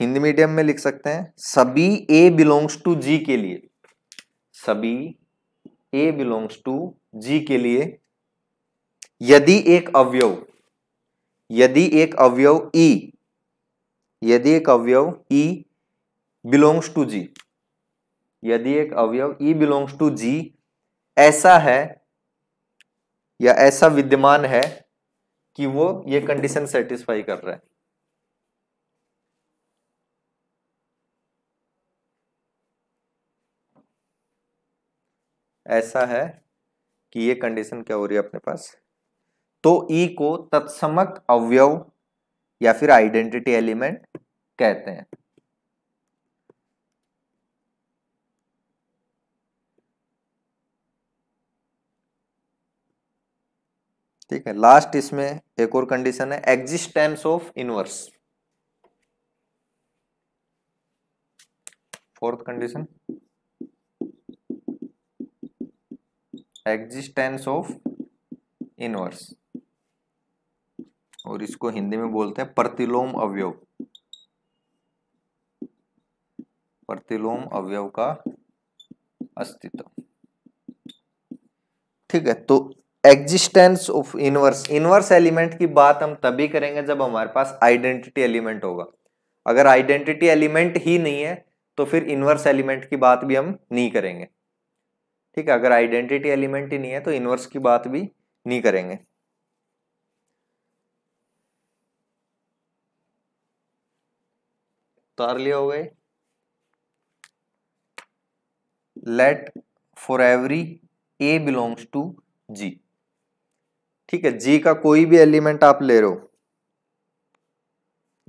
हिंदी मीडियम में लिख सकते हैं सभी ए बिलोंग्स टू जी के लिए सभी ए बिलोंग्स टू जी के लिए यदि एक अवयव यदि एक अवयव ई e, यदि एक अवयव ई बिलोंग्स टू जी यदि एक अवयव ई बिलोंग्स टू जी ऐसा है या ऐसा विद्यमान है कि वो ये कंडीशन सेटिस्फाई कर रहा है ऐसा है कि ये कंडीशन क्या हो रही है अपने पास तो ई e को तत्समक अवयव या फिर आइडेंटिटी एलिमेंट कहते हैं ठीक है लास्ट इसमें एक और कंडीशन है existence of inverse fourth condition existence of inverse और इसको हिंदी में बोलते हैं प्रतिलोम अवयव प्रतिलोम अवयव का अस्तित्व ठीक है तो existence of inverse inverse element की बात हम तभी करेंगे जब हमारे पास आइडेंटिटी एलिमेंट होगा अगर आइडेंटिटी एलिमेंट ही नहीं है तो फिर इनवर्स एलिमेंट की बात भी हम नहीं करेंगे ठीक है अगर आइडेंटिटी एलिमेंट ही नहीं है तो इनवर्स की बात भी नहीं करेंगे तार लिया हो गए let for every A belongs to G ठीक है जी का कोई भी एलिमेंट आप ले रहे हो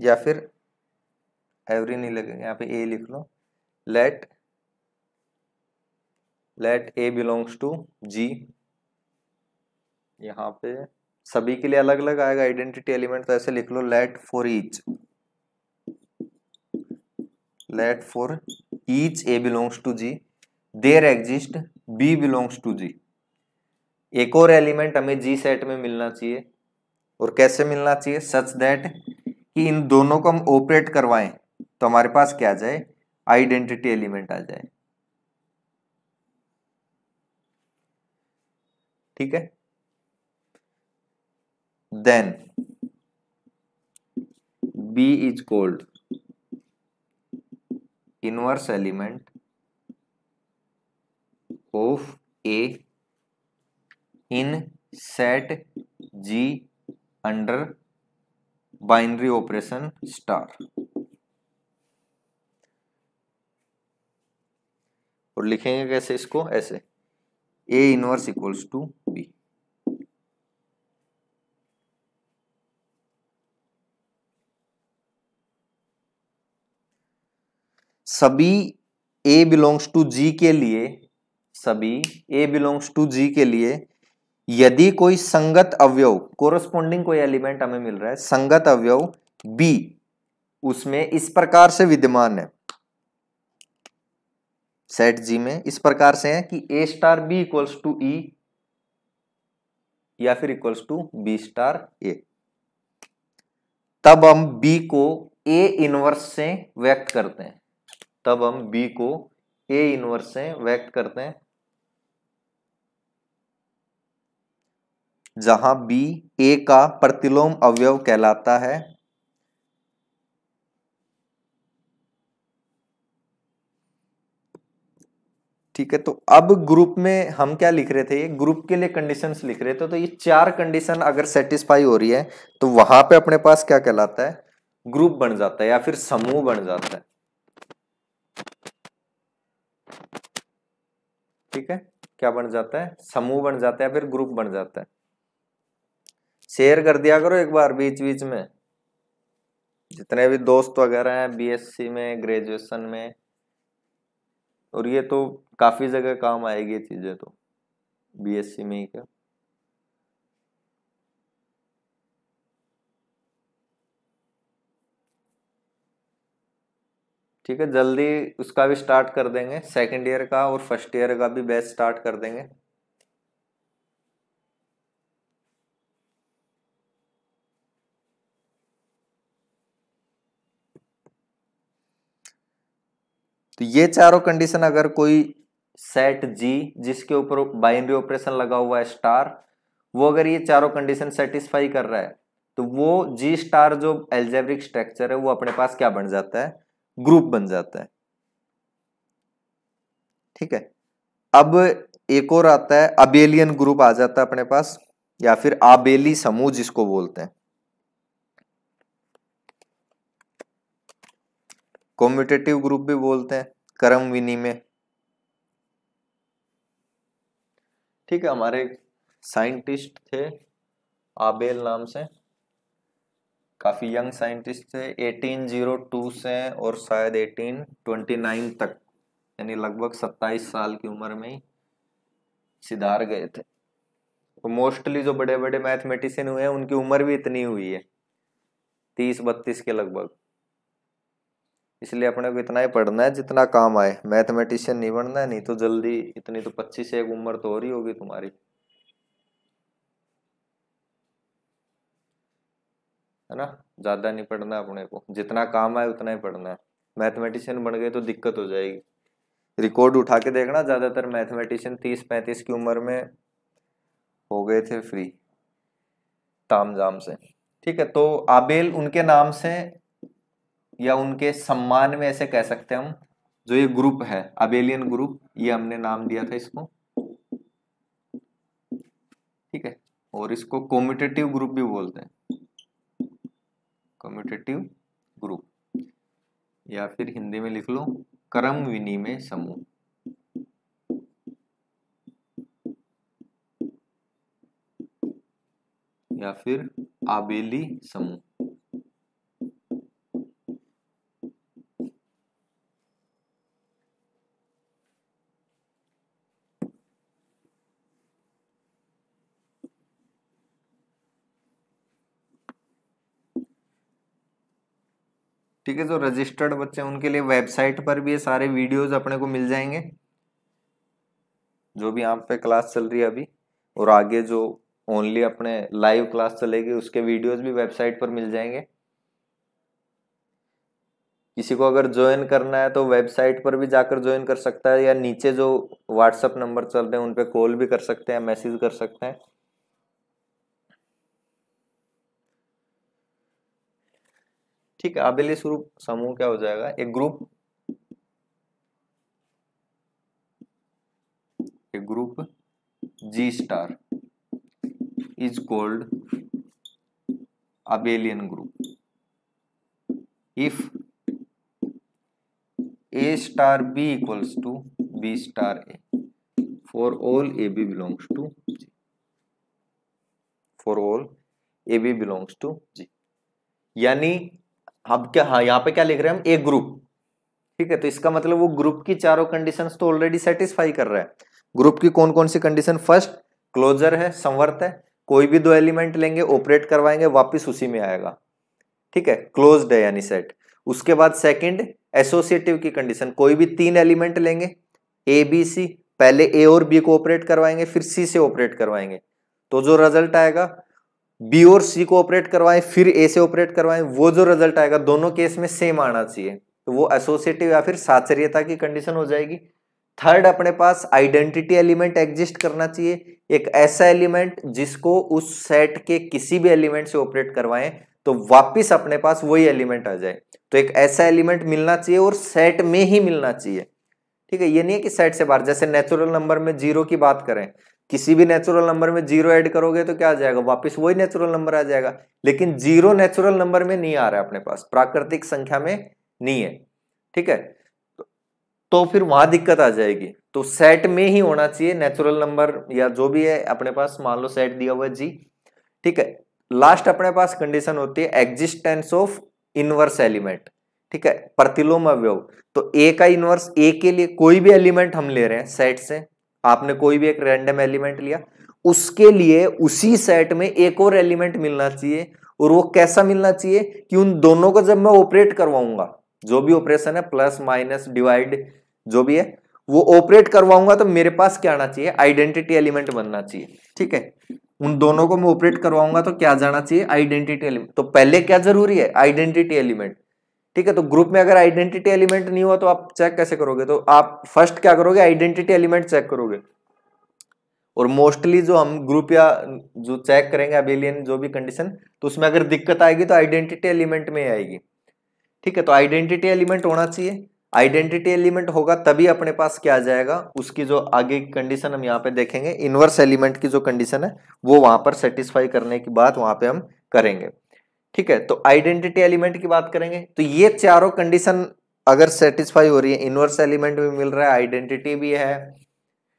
या फिर एवरी नहीं लगेगा यहाँ पे ए लिख लो let let A belongs to G यहाँ पे सभी के लिए अलग अलग आएगा आइडेंटिटी एलिमेंट तो ऐसे लिख लो let for each let for each A belongs to G there exist B belongs to G एक और एलिमेंट हमें जी सेट में मिलना चाहिए और कैसे मिलना चाहिए सच दैट कि इन दोनों को हम ऑपरेट करवाएं तो हमारे पास क्या आ जाए आइडेंटिटी एलिमेंट आ जाए ठीक है then B is called inverse element of A in set G under binary operation star और लिखेंगे कैसे इसको ऐसे A inverse equals to B सभी ए बिलोंग्स टू जी के लिए सभी ए बिलोंग्स टू जी के लिए यदि कोई संगत अवयव कोरोस्पोंडिंग कोई एलिमेंट हमें मिल रहा है संगत अवयव बी उसमें इस प्रकार से विद्यमान है सेट जी में इस प्रकार से है कि A star B equals to E या फिर equals to B star A तब हम बी को ए इनवर्स से व्यक्त करते हैं तब हम बी को ए इनवर्स से व्यक्त करते हैं जहां बी ए का प्रतिलोम अवयव कहलाता है ठीक है तो अब ग्रुप में हम क्या लिख रहे थे ग्रुप के लिए कंडीशंस लिख रहे थे तो ये चार कंडीशन अगर सेटिस्फाई हो रही है तो वहां पे अपने पास क्या कहलाता है ग्रुप बन जाता है या फिर समूह बन जाता है ठीक है क्या बन जाता है समूह बन जाता है या फिर ग्रुप बन जाता है शेयर कर दिया करो एक बार बीच बीच में जितने भी दोस्त वगैरह हैं बीएससी में ग्रेजुएशन में और ये तो काफ़ी जगह काम आएगी चीज़ें तो बीएससी में ही क्या ठीक है जल्दी उसका भी स्टार्ट कर देंगे सेकंड ईयर का और फर्स्ट ईयर का भी बेस्ट स्टार्ट कर देंगे तो ये चारों कंडीशन अगर कोई सेट जी जिसके ऊपर बाइनरी ऑपरेशन लगा हुआ है स्टार वो अगर ये चारों कंडीशन सेटिस्फाई कर रहा है तो वो जी स्टार जो एल्जेब्रिक स्ट्रक्चर है वो अपने पास क्या बन जाता है ग्रुप बन जाता है ठीक है अब एक और आता है अबेलियन ग्रुप आ जाता है अपने पास या फिर आबेली समूह जिसको बोलते हैं कॉम्यूटेटिव ग्रुप भी बोलते हैं कर्म विनिमय ठीक है हमारे साइंटिस्ट थे आबेल नाम से काफ़ी यंग साइंटिस्ट थे 1802 से और शायद 1829 तक यानी लगभग 27 साल की उम्र में ही सिधार गए थे तो मोस्टली जो बड़े बड़े मैथमेटिशियन हुए हैं उनकी उम्र भी इतनी हुई है तीस बत्तीस के लगभग इसलिए अपने को इतना ही पढ़ना है जितना काम आए मैथमेटिशियन नहीं बनना है नहीं तो जल्दी इतनी तो पच्चीस एक उम्र तो हो रही होगी तुम्हारी है ना ज़्यादा नहीं पढ़ना अपने को जितना काम आए उतना ही पढ़ना है मैथमेटिशियन बन गए तो दिक्कत हो जाएगी रिकॉर्ड उठा के देखना ज़्यादातर मैथमेटिशियन तीस पैंतीस की उम्र में हो गए थे फ्री तामझाम से ठीक है तो आबेल उनके नाम से या उनके सम्मान में ऐसे कह सकते हैं हम जो ये ग्रुप है अबेलियन ग्रुप ये हमने नाम दिया था इसको ठीक है और इसको कॉम्पिटेटिव ग्रुप भी बोलते हैं कॉम्पिटेटिव ग्रुप या फिर हिंदी में लिख लो कर्म विनिमय समूह या फिर आबेली समूह ठीक है जो रजिस्टर्ड बच्चे हैं उनके लिए वेबसाइट पर भी ये सारे वीडियोज अपने को मिल जाएंगे जो भी यहाँ पे क्लास चल रही है अभी और आगे जो ओनली अपने लाइव क्लास चलेगी उसके वीडियोज भी वेबसाइट पर मिल जाएंगे किसी को अगर ज्वाइन करना है तो वेबसाइट पर भी जाकर ज्वाइन कर सकता है या नीचे जो व्हाट्सएप नंबर चल रहे हैं उन पर कॉल भी कर सकते हैं मैसेज कर सकते हैं ठीक है अबेली स्वरूप समूह क्या हो जाएगा एक ग्रुप एक group G star is called abelian group if A star B equals to B star A for all A B belongs to G for all A B belongs to G यानी अब क्या हाँ यहाँ पे क्या लिख रहे हैं हम ए ग्रुप ठीक है तो इसका मतलब वो ग्रुप की चारों कंडीशंस तो ऑलरेडी सेटिस्फाई कर रहा है ग्रुप की कौन कौन सी कंडीशन फर्स्ट क्लोजर है संवर्त है कोई भी दो एलिमेंट लेंगे ऑपरेट करवाएंगे वापस उसी में आएगा ठीक है क्लोज है यानी सेट उसके बाद सेकेंड एसोसिएटिव की कंडीशन कोई भी तीन एलिमेंट लेंगे ए बी सी पहले ए और बी को ऑपरेट करवाएंगे फिर सी से ऑपरेट करवाएंगे तो जो रिजल्ट आएगा बी और सी को ऑपरेट करवाएं फिर ए से ऑपरेट करवाएं वो जो रिजल्ट आएगा दोनों केस में सेम आना चाहिए तो वो एसोसिएटिव या फिर साचर्यता की कंडीशन हो जाएगी थर्ड अपने पास आइडेंटिटी एलिमेंट एग्जिस्ट करना चाहिए एक ऐसा एलिमेंट जिसको उस सेट के किसी भी एलिमेंट से ऑपरेट करवाएं तो वापिस अपने पास वही एलिमेंट आ जाए तो एक ऐसा एलिमेंट मिलना चाहिए और सेट में ही मिलना चाहिए ठीक है ये नहीं है कि सेट से बाहर जैसे नेचुरल नंबर में जीरो की बात करें किसी भी नेचुरल नंबर में जीरो ऐड करोगे तो क्या आ जाएगा वापस वही नेचुरल नंबर आ जाएगा लेकिन जीरो नेचुरल नंबर में नहीं आ रहा है अपने पास प्राकृतिक संख्या में नहीं है ठीक है तो फिर वहां दिक्कत आ जाएगी तो सेट में ही होना चाहिए नेचुरल नंबर या जो भी है अपने पास मान लो सेट दिया हुआ जी ठीक है लास्ट अपने पास कंडीशन होती है एग्जिस्टेंस ऑफ इनवर्स एलिमेंट ठीक है प्रतिलोम अवयव तो ए का इनवर्स ए के लिए कोई भी एलिमेंट हम ले रहे हैं सेट से आपने कोई भी एक रैंडम एलिमेंट लिया उसके लिए उसी सेट में एक और एलिमेंट मिलना चाहिए और वो कैसा मिलना चाहिए कि उन दोनों को जब मैं ऑपरेट करवाऊंगा जो भी ऑपरेशन है प्लस माइनस डिवाइड जो भी है वो ऑपरेट करवाऊंगा तो मेरे पास क्या आना चाहिए आइडेंटिटी एलिमेंट बनना चाहिए ठीक है उन दोनों को मैं ऑपरेट करवाऊंगा तो क्या जाना चाहिए आइडेंटिटी एलिमेंट तो पहले क्या जरूरी है आइडेंटिटी एलिमेंट ठीक है तो ग्रुप में अगर आइडेंटिटी एलिमेंट नहीं हुआ तो आप चेक कैसे करोगे तो आप फर्स्ट क्या करोगे आइडेंटिटी एलिमेंट चेक करोगे और मोस्टली जो हम ग्रुप या जो चेक करेंगे अबेलियन जो भी कंडीशन तो उसमें अगर दिक्कत आएगी तो आइडेंटिटी एलिमेंट में आएगी ठीक है तो आइडेंटिटी एलिमेंट होना चाहिए आइडेंटिटी एलिमेंट होगा तभी अपने पास क्या आ जाएगा उसकी जो आगे की कंडीशन हम यहाँ पे देखेंगे इनवर्स एलिमेंट की जो कंडीशन है वो वहां पर सेटिस्फाई करने की बात वहां पे हम करेंगे ठीक है तो आइडेंटिटी एलिमेंट की बात करेंगे तो ये चारों कंडीशन अगर सेटिस्फाई हो रही है इनवर्स एलिमेंट भी मिल रहा है आइडेंटिटी भी है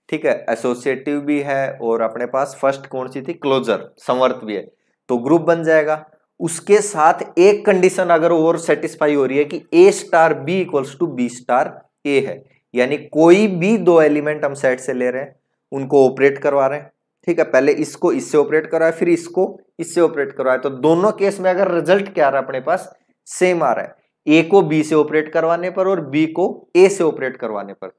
ठीक है एसोसिएटिव भी है और अपने पास फर्स्ट कौन सी थी क्लोजर समर्थ भी है तो ग्रुप बन जाएगा उसके साथ एक कंडीशन अगर और सेटिस्फाई हो रही है कि A star B equals to B star A है यानी कोई भी दो एलिमेंट हम सेट से ले रहे हैं उनको ऑपरेट करवा रहे हैं ठीक है पहले इसको इससे ऑपरेट करवाया फिर इसको इससे ऑपरेट करवाया तो दोनों केस में अगर रिजल्ट क्या आ रहा है अपने पास सेम आ रहा है ए को बी से ऑपरेट करवाने पर और बी को ए से ऑपरेट करवाने पर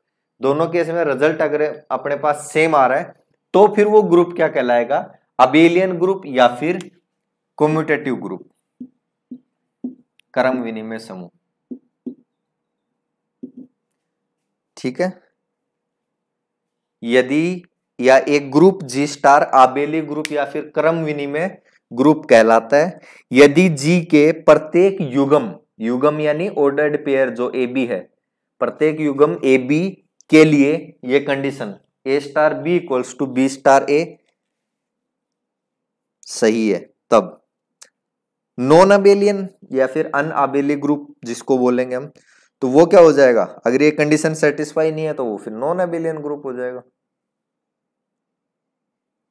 दोनों केस में रिजल्ट अगर अपने पास सेम आ रहा है तो फिर वो ग्रुप क्या कहलाएगा अबेलियन ग्रुप या फिर कम्यूटेटिव ग्रुप कर्म विनिमय समूह ठीक है यदि या एक group G star abelian group या फिर क्रम विनिमय ग्रुप कहलाता है यदि जी के प्रत्येक युगम युगम यानी ऑर्डर्ड पेयर जो ए बी है प्रत्येक युगम ए बी के लिए ये condition A star B equals to B star A सही है तब नॉन अबेलियन या फिर अन अबेली ग्रुप जिसको बोलेंगे हम तो वो क्या हो जाएगा अगर ये कंडीशन सेटिस्फाई नहीं है तो वो फिर नॉन अबेलियन ग्रुप हो जाएगा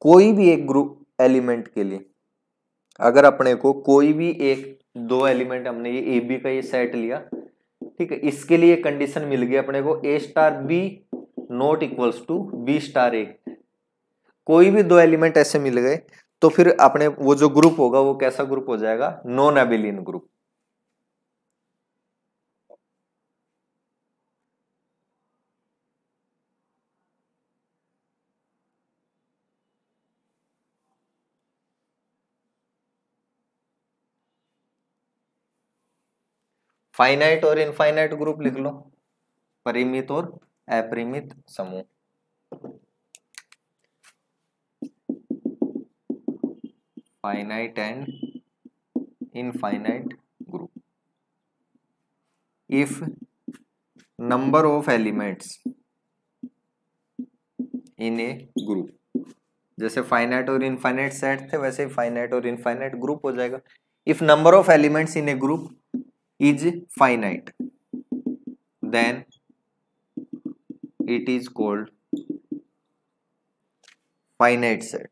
कोई भी एक ग्रुप एलिमेंट के लिए अगर अपने को कोई भी एक दो एलिमेंट हमने ये ए बी का ये सेट लिया ठीक है इसके लिए कंडीशन मिल गई अपने को A star B not equals to B star A कोई भी दो एलिमेंट ऐसे मिल गए तो फिर अपने वो जो ग्रुप होगा वो कैसा ग्रुप हो जाएगा नॉन एबिलियन ग्रुप फाइनाइट और इनफाइनाइट ग्रुप लिख लो परिमित और अपरिमित समूह finite and infinite group if number of elements in a group जैसे फाइनाइट और इनफाइनाइट सेट थे वैसे फाइनाइट और इनफाइनाइट ग्रुप हो जाएगा if number of elements in a group is finite then it is called finite set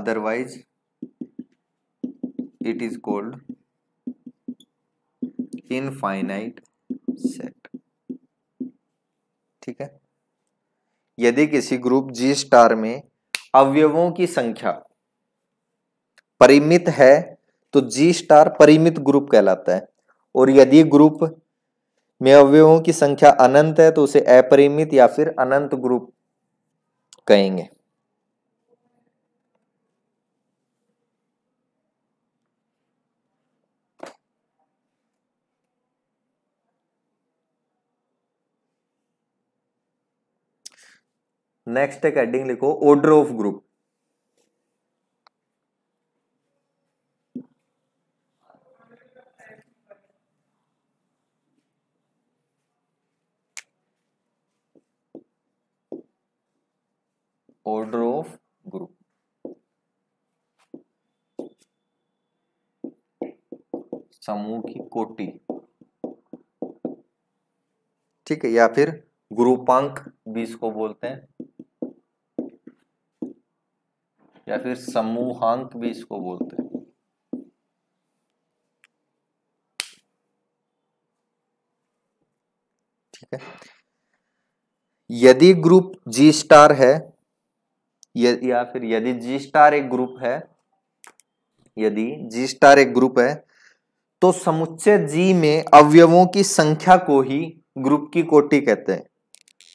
otherwise it is called infinite set ठीक है यदि किसी ग्रुप जी स्टार में अवयवों की संख्या परिमित है तो जी स्टार परिमित ग्रुप कहलाता है और यदि ग्रुप में अवयवों की संख्या अनंत है तो उसे अपरिमित या फिर अनंत ग्रुप कहेंगे नेक्स्ट एक एडिंग लिखो ऑर्डर ऑफ ग्रुप कोटी ठीक है या फिर ग्रुपांक बीस को बोलते हैं या फिर समूहांक बीस को बोलते हैं ठीक है यदि ग्रुप जी स्टार है या फिर यदि जी स्टार एक ग्रुप है यदि जी स्टार एक ग्रुप है तो समुच्चय जी में अवयवों की संख्या को ही ग्रुप की कोटि कहते हैं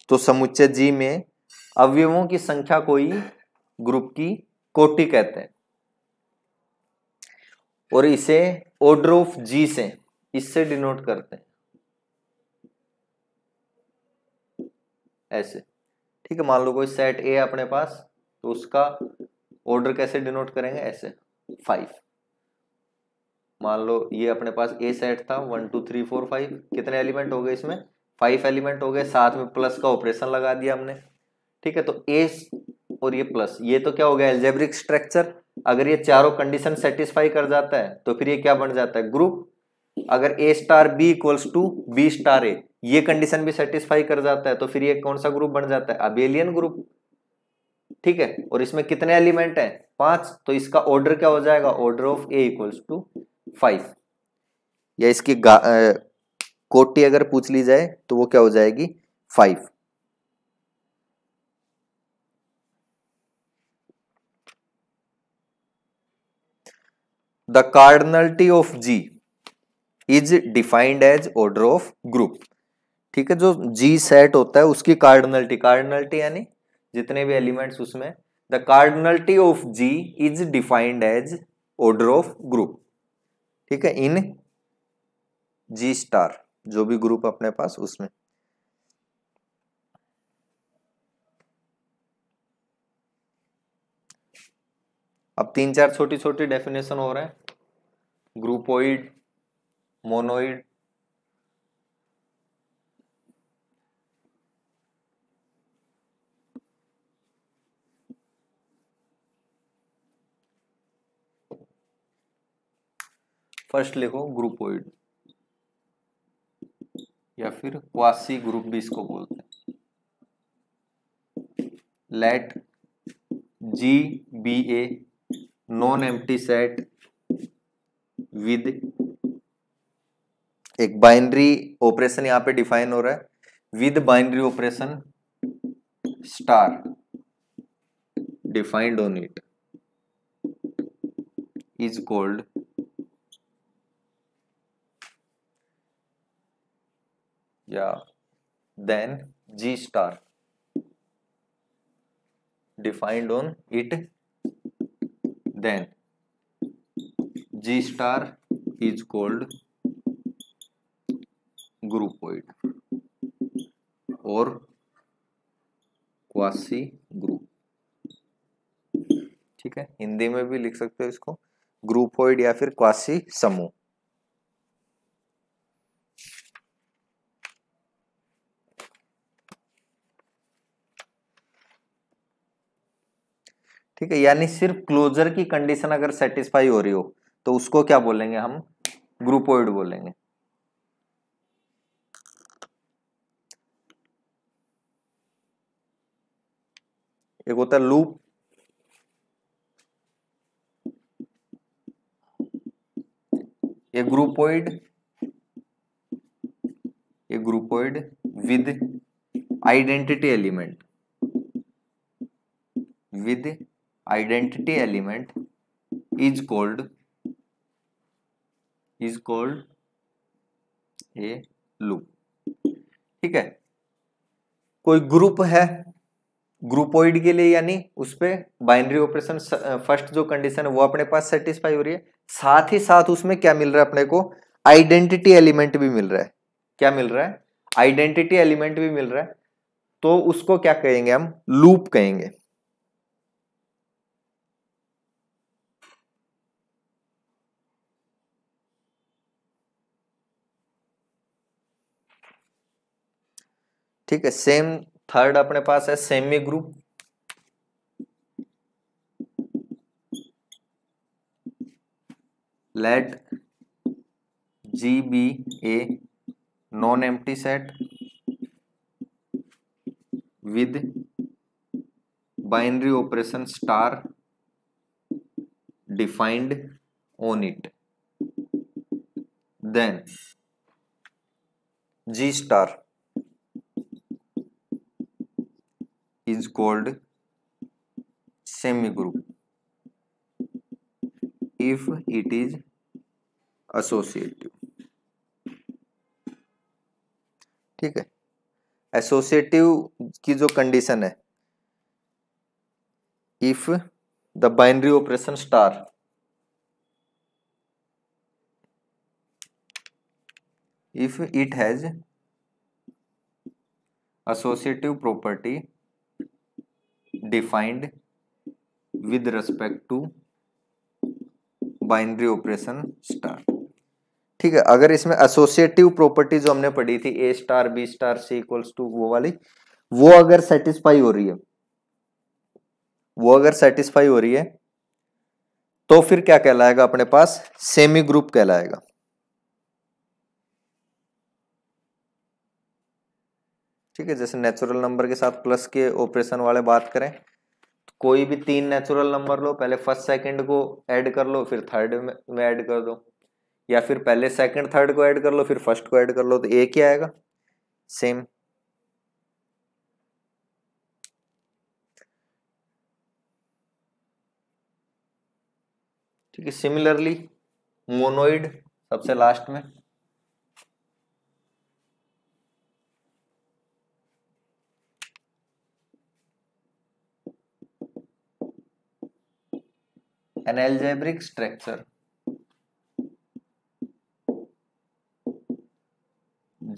तो समुच्चय जी में अवयवों की संख्या को ही ग्रुप की कोटि कहते हैं और इसे ऑर्डर ऑफ जी से इससे डिनोट करते हैं ऐसे ठीक है मान लो कोई सेट ए अपने पास तो उसका ऑर्डर कैसे डिनोट करेंगे ऐसे फाइव मान लो ये अपने पास ए सेट था one two three four five कितने एलिमेंट हो गए इसमें फाइव एलिमेंट हो गए साथ में प्लस का ऑपरेशन लगा दिया हमने ठीक है तो ए और ये प्लस ये तो क्या हो गया एल्जेब्रिक स्ट्रक्चर अगर ये चारों कंडीशन सेटिस्फाई कर जाता है तो फिर ये क्या बन जाता है ग्रुप अगर A star B equals to B star A ये कंडीशन भी सेटिस्फाई कर जाता है तो फिर ये कौन सा ग्रुप बन जाता है अबेलियन ग्रुप ठीक है और इसमें कितने एलिमेंट है पांच तो इसका ऑर्डर क्या हो जाएगा order of A equals to five या इसकी कोटी अगर पूछ ली जाए तो वो क्या हो जाएगी five the cardinality of G is defined as order of group ठीक है जो जी सेट होता है उसकी कार्डनल्टी कार्डनल्टी यानी जितने भी एलिमेंट्स उसमें the cardinality of G is defined as order of group ठीक है इन जी स्टार जो भी ग्रुप अपने पास उसमें अब तीन चार छोटी छोटी डेफिनेशन हो रहे हैं ग्रुपोइड मोनोइड फर्स्ट लिखो ग्रुपोइड या फिर क्वासी ग्रुप भी इसको बोलते हैं let G be a non empty set with एक बाइनरी ऑपरेशन यहां पे डिफाइन हो रहा है with binary operation star defined on it is called या then G star defined on it then G star is called groupoid और quasi group ठीक है हिंदी में भी लिख सकते हो इसको ग्रुपोइड या फिर क्वासी समूह ठीक है यानी सिर्फ क्लोजर की कंडीशन अगर सेटिस्फाई हो रही हो तो उसको क्या बोलेंगे हम ग्रुपोइड बोलेंगे एक होता है लूप ये ग्रुपोइड ये groupoid with identity element with identity element is called is called a loop ठीक है कोई ग्रुप है ग्रुपोइड के लिए यानी उस पर बाइनरी ऑपरेशन फर्स्ट जो कंडीशन है वो अपने पास सेटिस्फाई हो रही है साथ ही साथ उसमें क्या मिल रहा है अपने को आइडेंटिटी एलिमेंट भी मिल रहा है क्या मिल रहा है आइडेंटिटी एलिमेंट भी मिल रहा है तो उसको क्या कहेंगे हम लूप कहेंगे ठीक है सेम थर्ड अपने पास है semi group let G be a non empty set with binary operation star defined on it then G star is semi group if it is associative ठीक है एसोसिएटिव की जो कंडीशन है if the binary operation star if it has associative property defined with respect to binary operation star ठीक है अगर इसमें associative property जो हमने पढ़ी थी A star B star C equals to वो वाली वो अगर सेटिस्फाई हो रही है वो अगर सेटिस्फाई हो रही है तो फिर क्या कहलाएगा अपने पास सेमी ग्रुप कहलाएगा ठीक है जैसे नेचुरल नंबर के साथ प्लस के ऑपरेशन वाले बात करें तो कोई भी तीन नेचुरल नंबर लो पहले फर्स्ट सेकंड को ऐड कर लो फिर थर्ड में ऐड कर दो या फिर पहले सेकंड थर्ड को ऐड कर लो फिर फर्स्ट को ऐड कर लो तो एक ही आएगा सेम ठीक है सिमिलरली मोनोइड सबसे लास्ट में an algebraic structure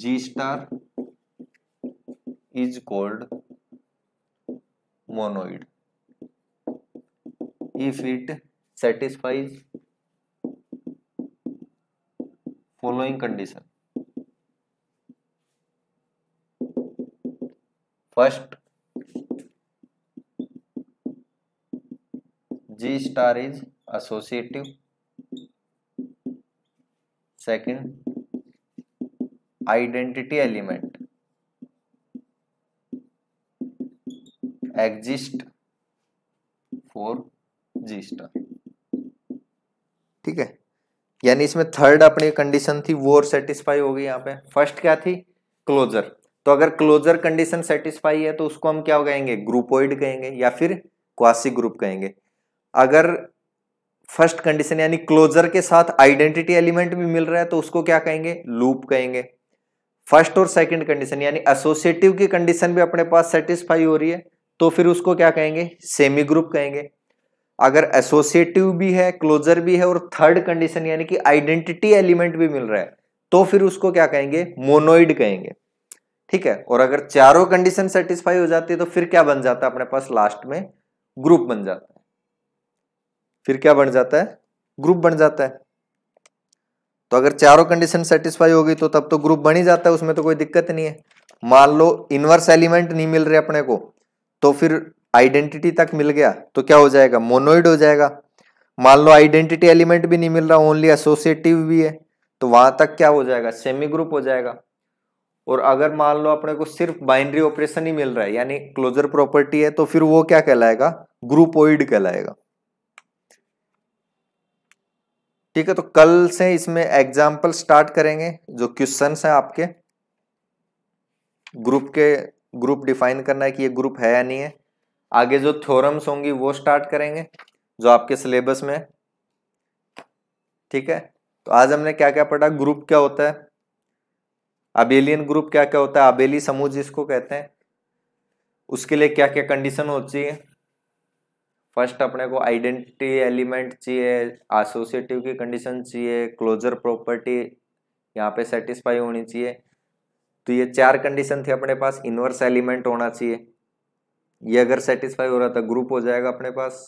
G star is called monoid if it satisfies following condition first star is associative second identity element exist for g star ठीक है यानी इसमें थर्ड अपनी कंडीशन थी वो और सेटिस्फाई हो गई यहाँ पे फर्स्ट क्या थी क्लोजर तो अगर क्लोजर कंडीशन सेटिस्फाई है तो उसको हम क्या कहेंगे ग्रुपोइड कहेंगे या फिर क्वासी ग्रुप कहेंगे अगर फर्स्ट कंडीशन यानी क्लोजर के साथ आइडेंटिटी एलिमेंट भी मिल रहा है तो उसको क्या कहेंगे लूप कहेंगे फर्स्ट और सेकंड कंडीशन यानी एसोसिएटिव की कंडीशन भी अपने पास सेटिस्फाई हो रही है तो फिर उसको क्या कहेंगे सेमी ग्रुप कहेंगे अगर एसोसिएटिव भी है क्लोजर भी है और थर्ड कंडीशन यानी कि आइडेंटिटी एलिमेंट भी मिल रहा है तो फिर उसको क्या कहेंगे मोनोइड कहेंगे ठीक है और अगर चारों कंडीशन सेटिस्फाई हो जाती है तो फिर क्या बन जाता है अपने पास लास्ट में ग्रुप बन जाता है फिर क्या बन जाता है ग्रुप बन जाता है तो अगर चारों कंडीशन सेटिस्फाई होगी तो तब तो ग्रुप बन ही जाता है उसमें तो कोई दिक्कत नहीं है मान लो इनवर्स एलिमेंट नहीं मिल रहे अपने को तो फिर आइडेंटिटी तक मिल गया तो क्या हो जाएगा मोनोइड हो जाएगा मान लो आइडेंटिटी एलिमेंट भी नहीं मिल रहा ओनली एसोसिएटिव भी है तो वहां तक क्या हो जाएगा सेमी ग्रुप हो जाएगा और अगर मान लो अपने को सिर्फ बाइनरी ऑपरेशन ही मिल रहा है यानी क्लोजर प्रॉपर्टी है तो फिर वो क्या कहलाएगा ग्रुपोइड कहलाएगा ठीक है तो कल से इसमें एग्जाम्पल स्टार्ट करेंगे जो क्वेश्चन हैं आपके ग्रुप के ग्रुप डिफाइन करना है कि ये ग्रुप है या नहीं है आगे जो थ्योरम्स होंगी वो स्टार्ट करेंगे जो आपके सिलेबस में ठीक है तो आज हमने क्या क्या पढ़ा ग्रुप क्या होता है अबेलियन ग्रुप क्या क्या होता है अबेली समूह जिसको कहते हैं उसके लिए क्या क्या कंडीशन होती है फर्स्ट अपने को आइडेंटिटी एलिमेंट चाहिए एसोसिएटिव की कंडीशन चाहिए क्लोजर प्रॉपर्टी यहाँ पे सेटिस्फाई होनी चाहिए तो ये चार कंडीशन थे अपने पास इनवर्स एलिमेंट होना चाहिए ये अगर सेटिस्फाई हो रहा था ग्रुप हो जाएगा अपने पास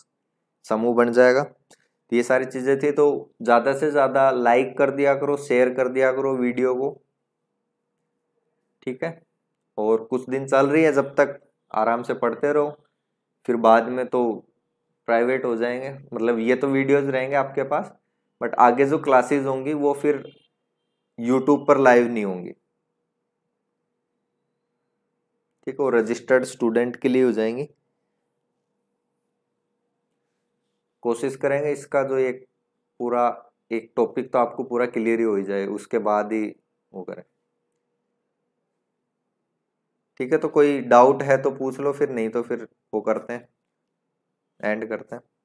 समूह बन जाएगा तो ये सारी चीज़ें थी तो ज़्यादा से ज़्यादा लाइक कर दिया करो शेयर कर दिया करो वीडियो को ठीक है और कुछ दिन चल रही है जब तक आराम से पढ़ते रहो फिर बाद में तो प्राइवेट हो जाएंगे मतलब ये तो वीडियोस रहेंगे आपके पास बट आगे जो क्लासेस होंगी वो फिर यूट्यूब पर लाइव नहीं होंगी ठीक है वो रजिस्टर्ड स्टूडेंट के लिए हो जाएंगी कोशिश करेंगे इसका जो एक पूरा एक टॉपिक तो आपको पूरा क्लियर ही हो जाए उसके बाद ही वो करें ठीक है तो कोई डाउट है तो पूछ लो फिर नहीं तो फिर वो करते हैं एंड करते हैं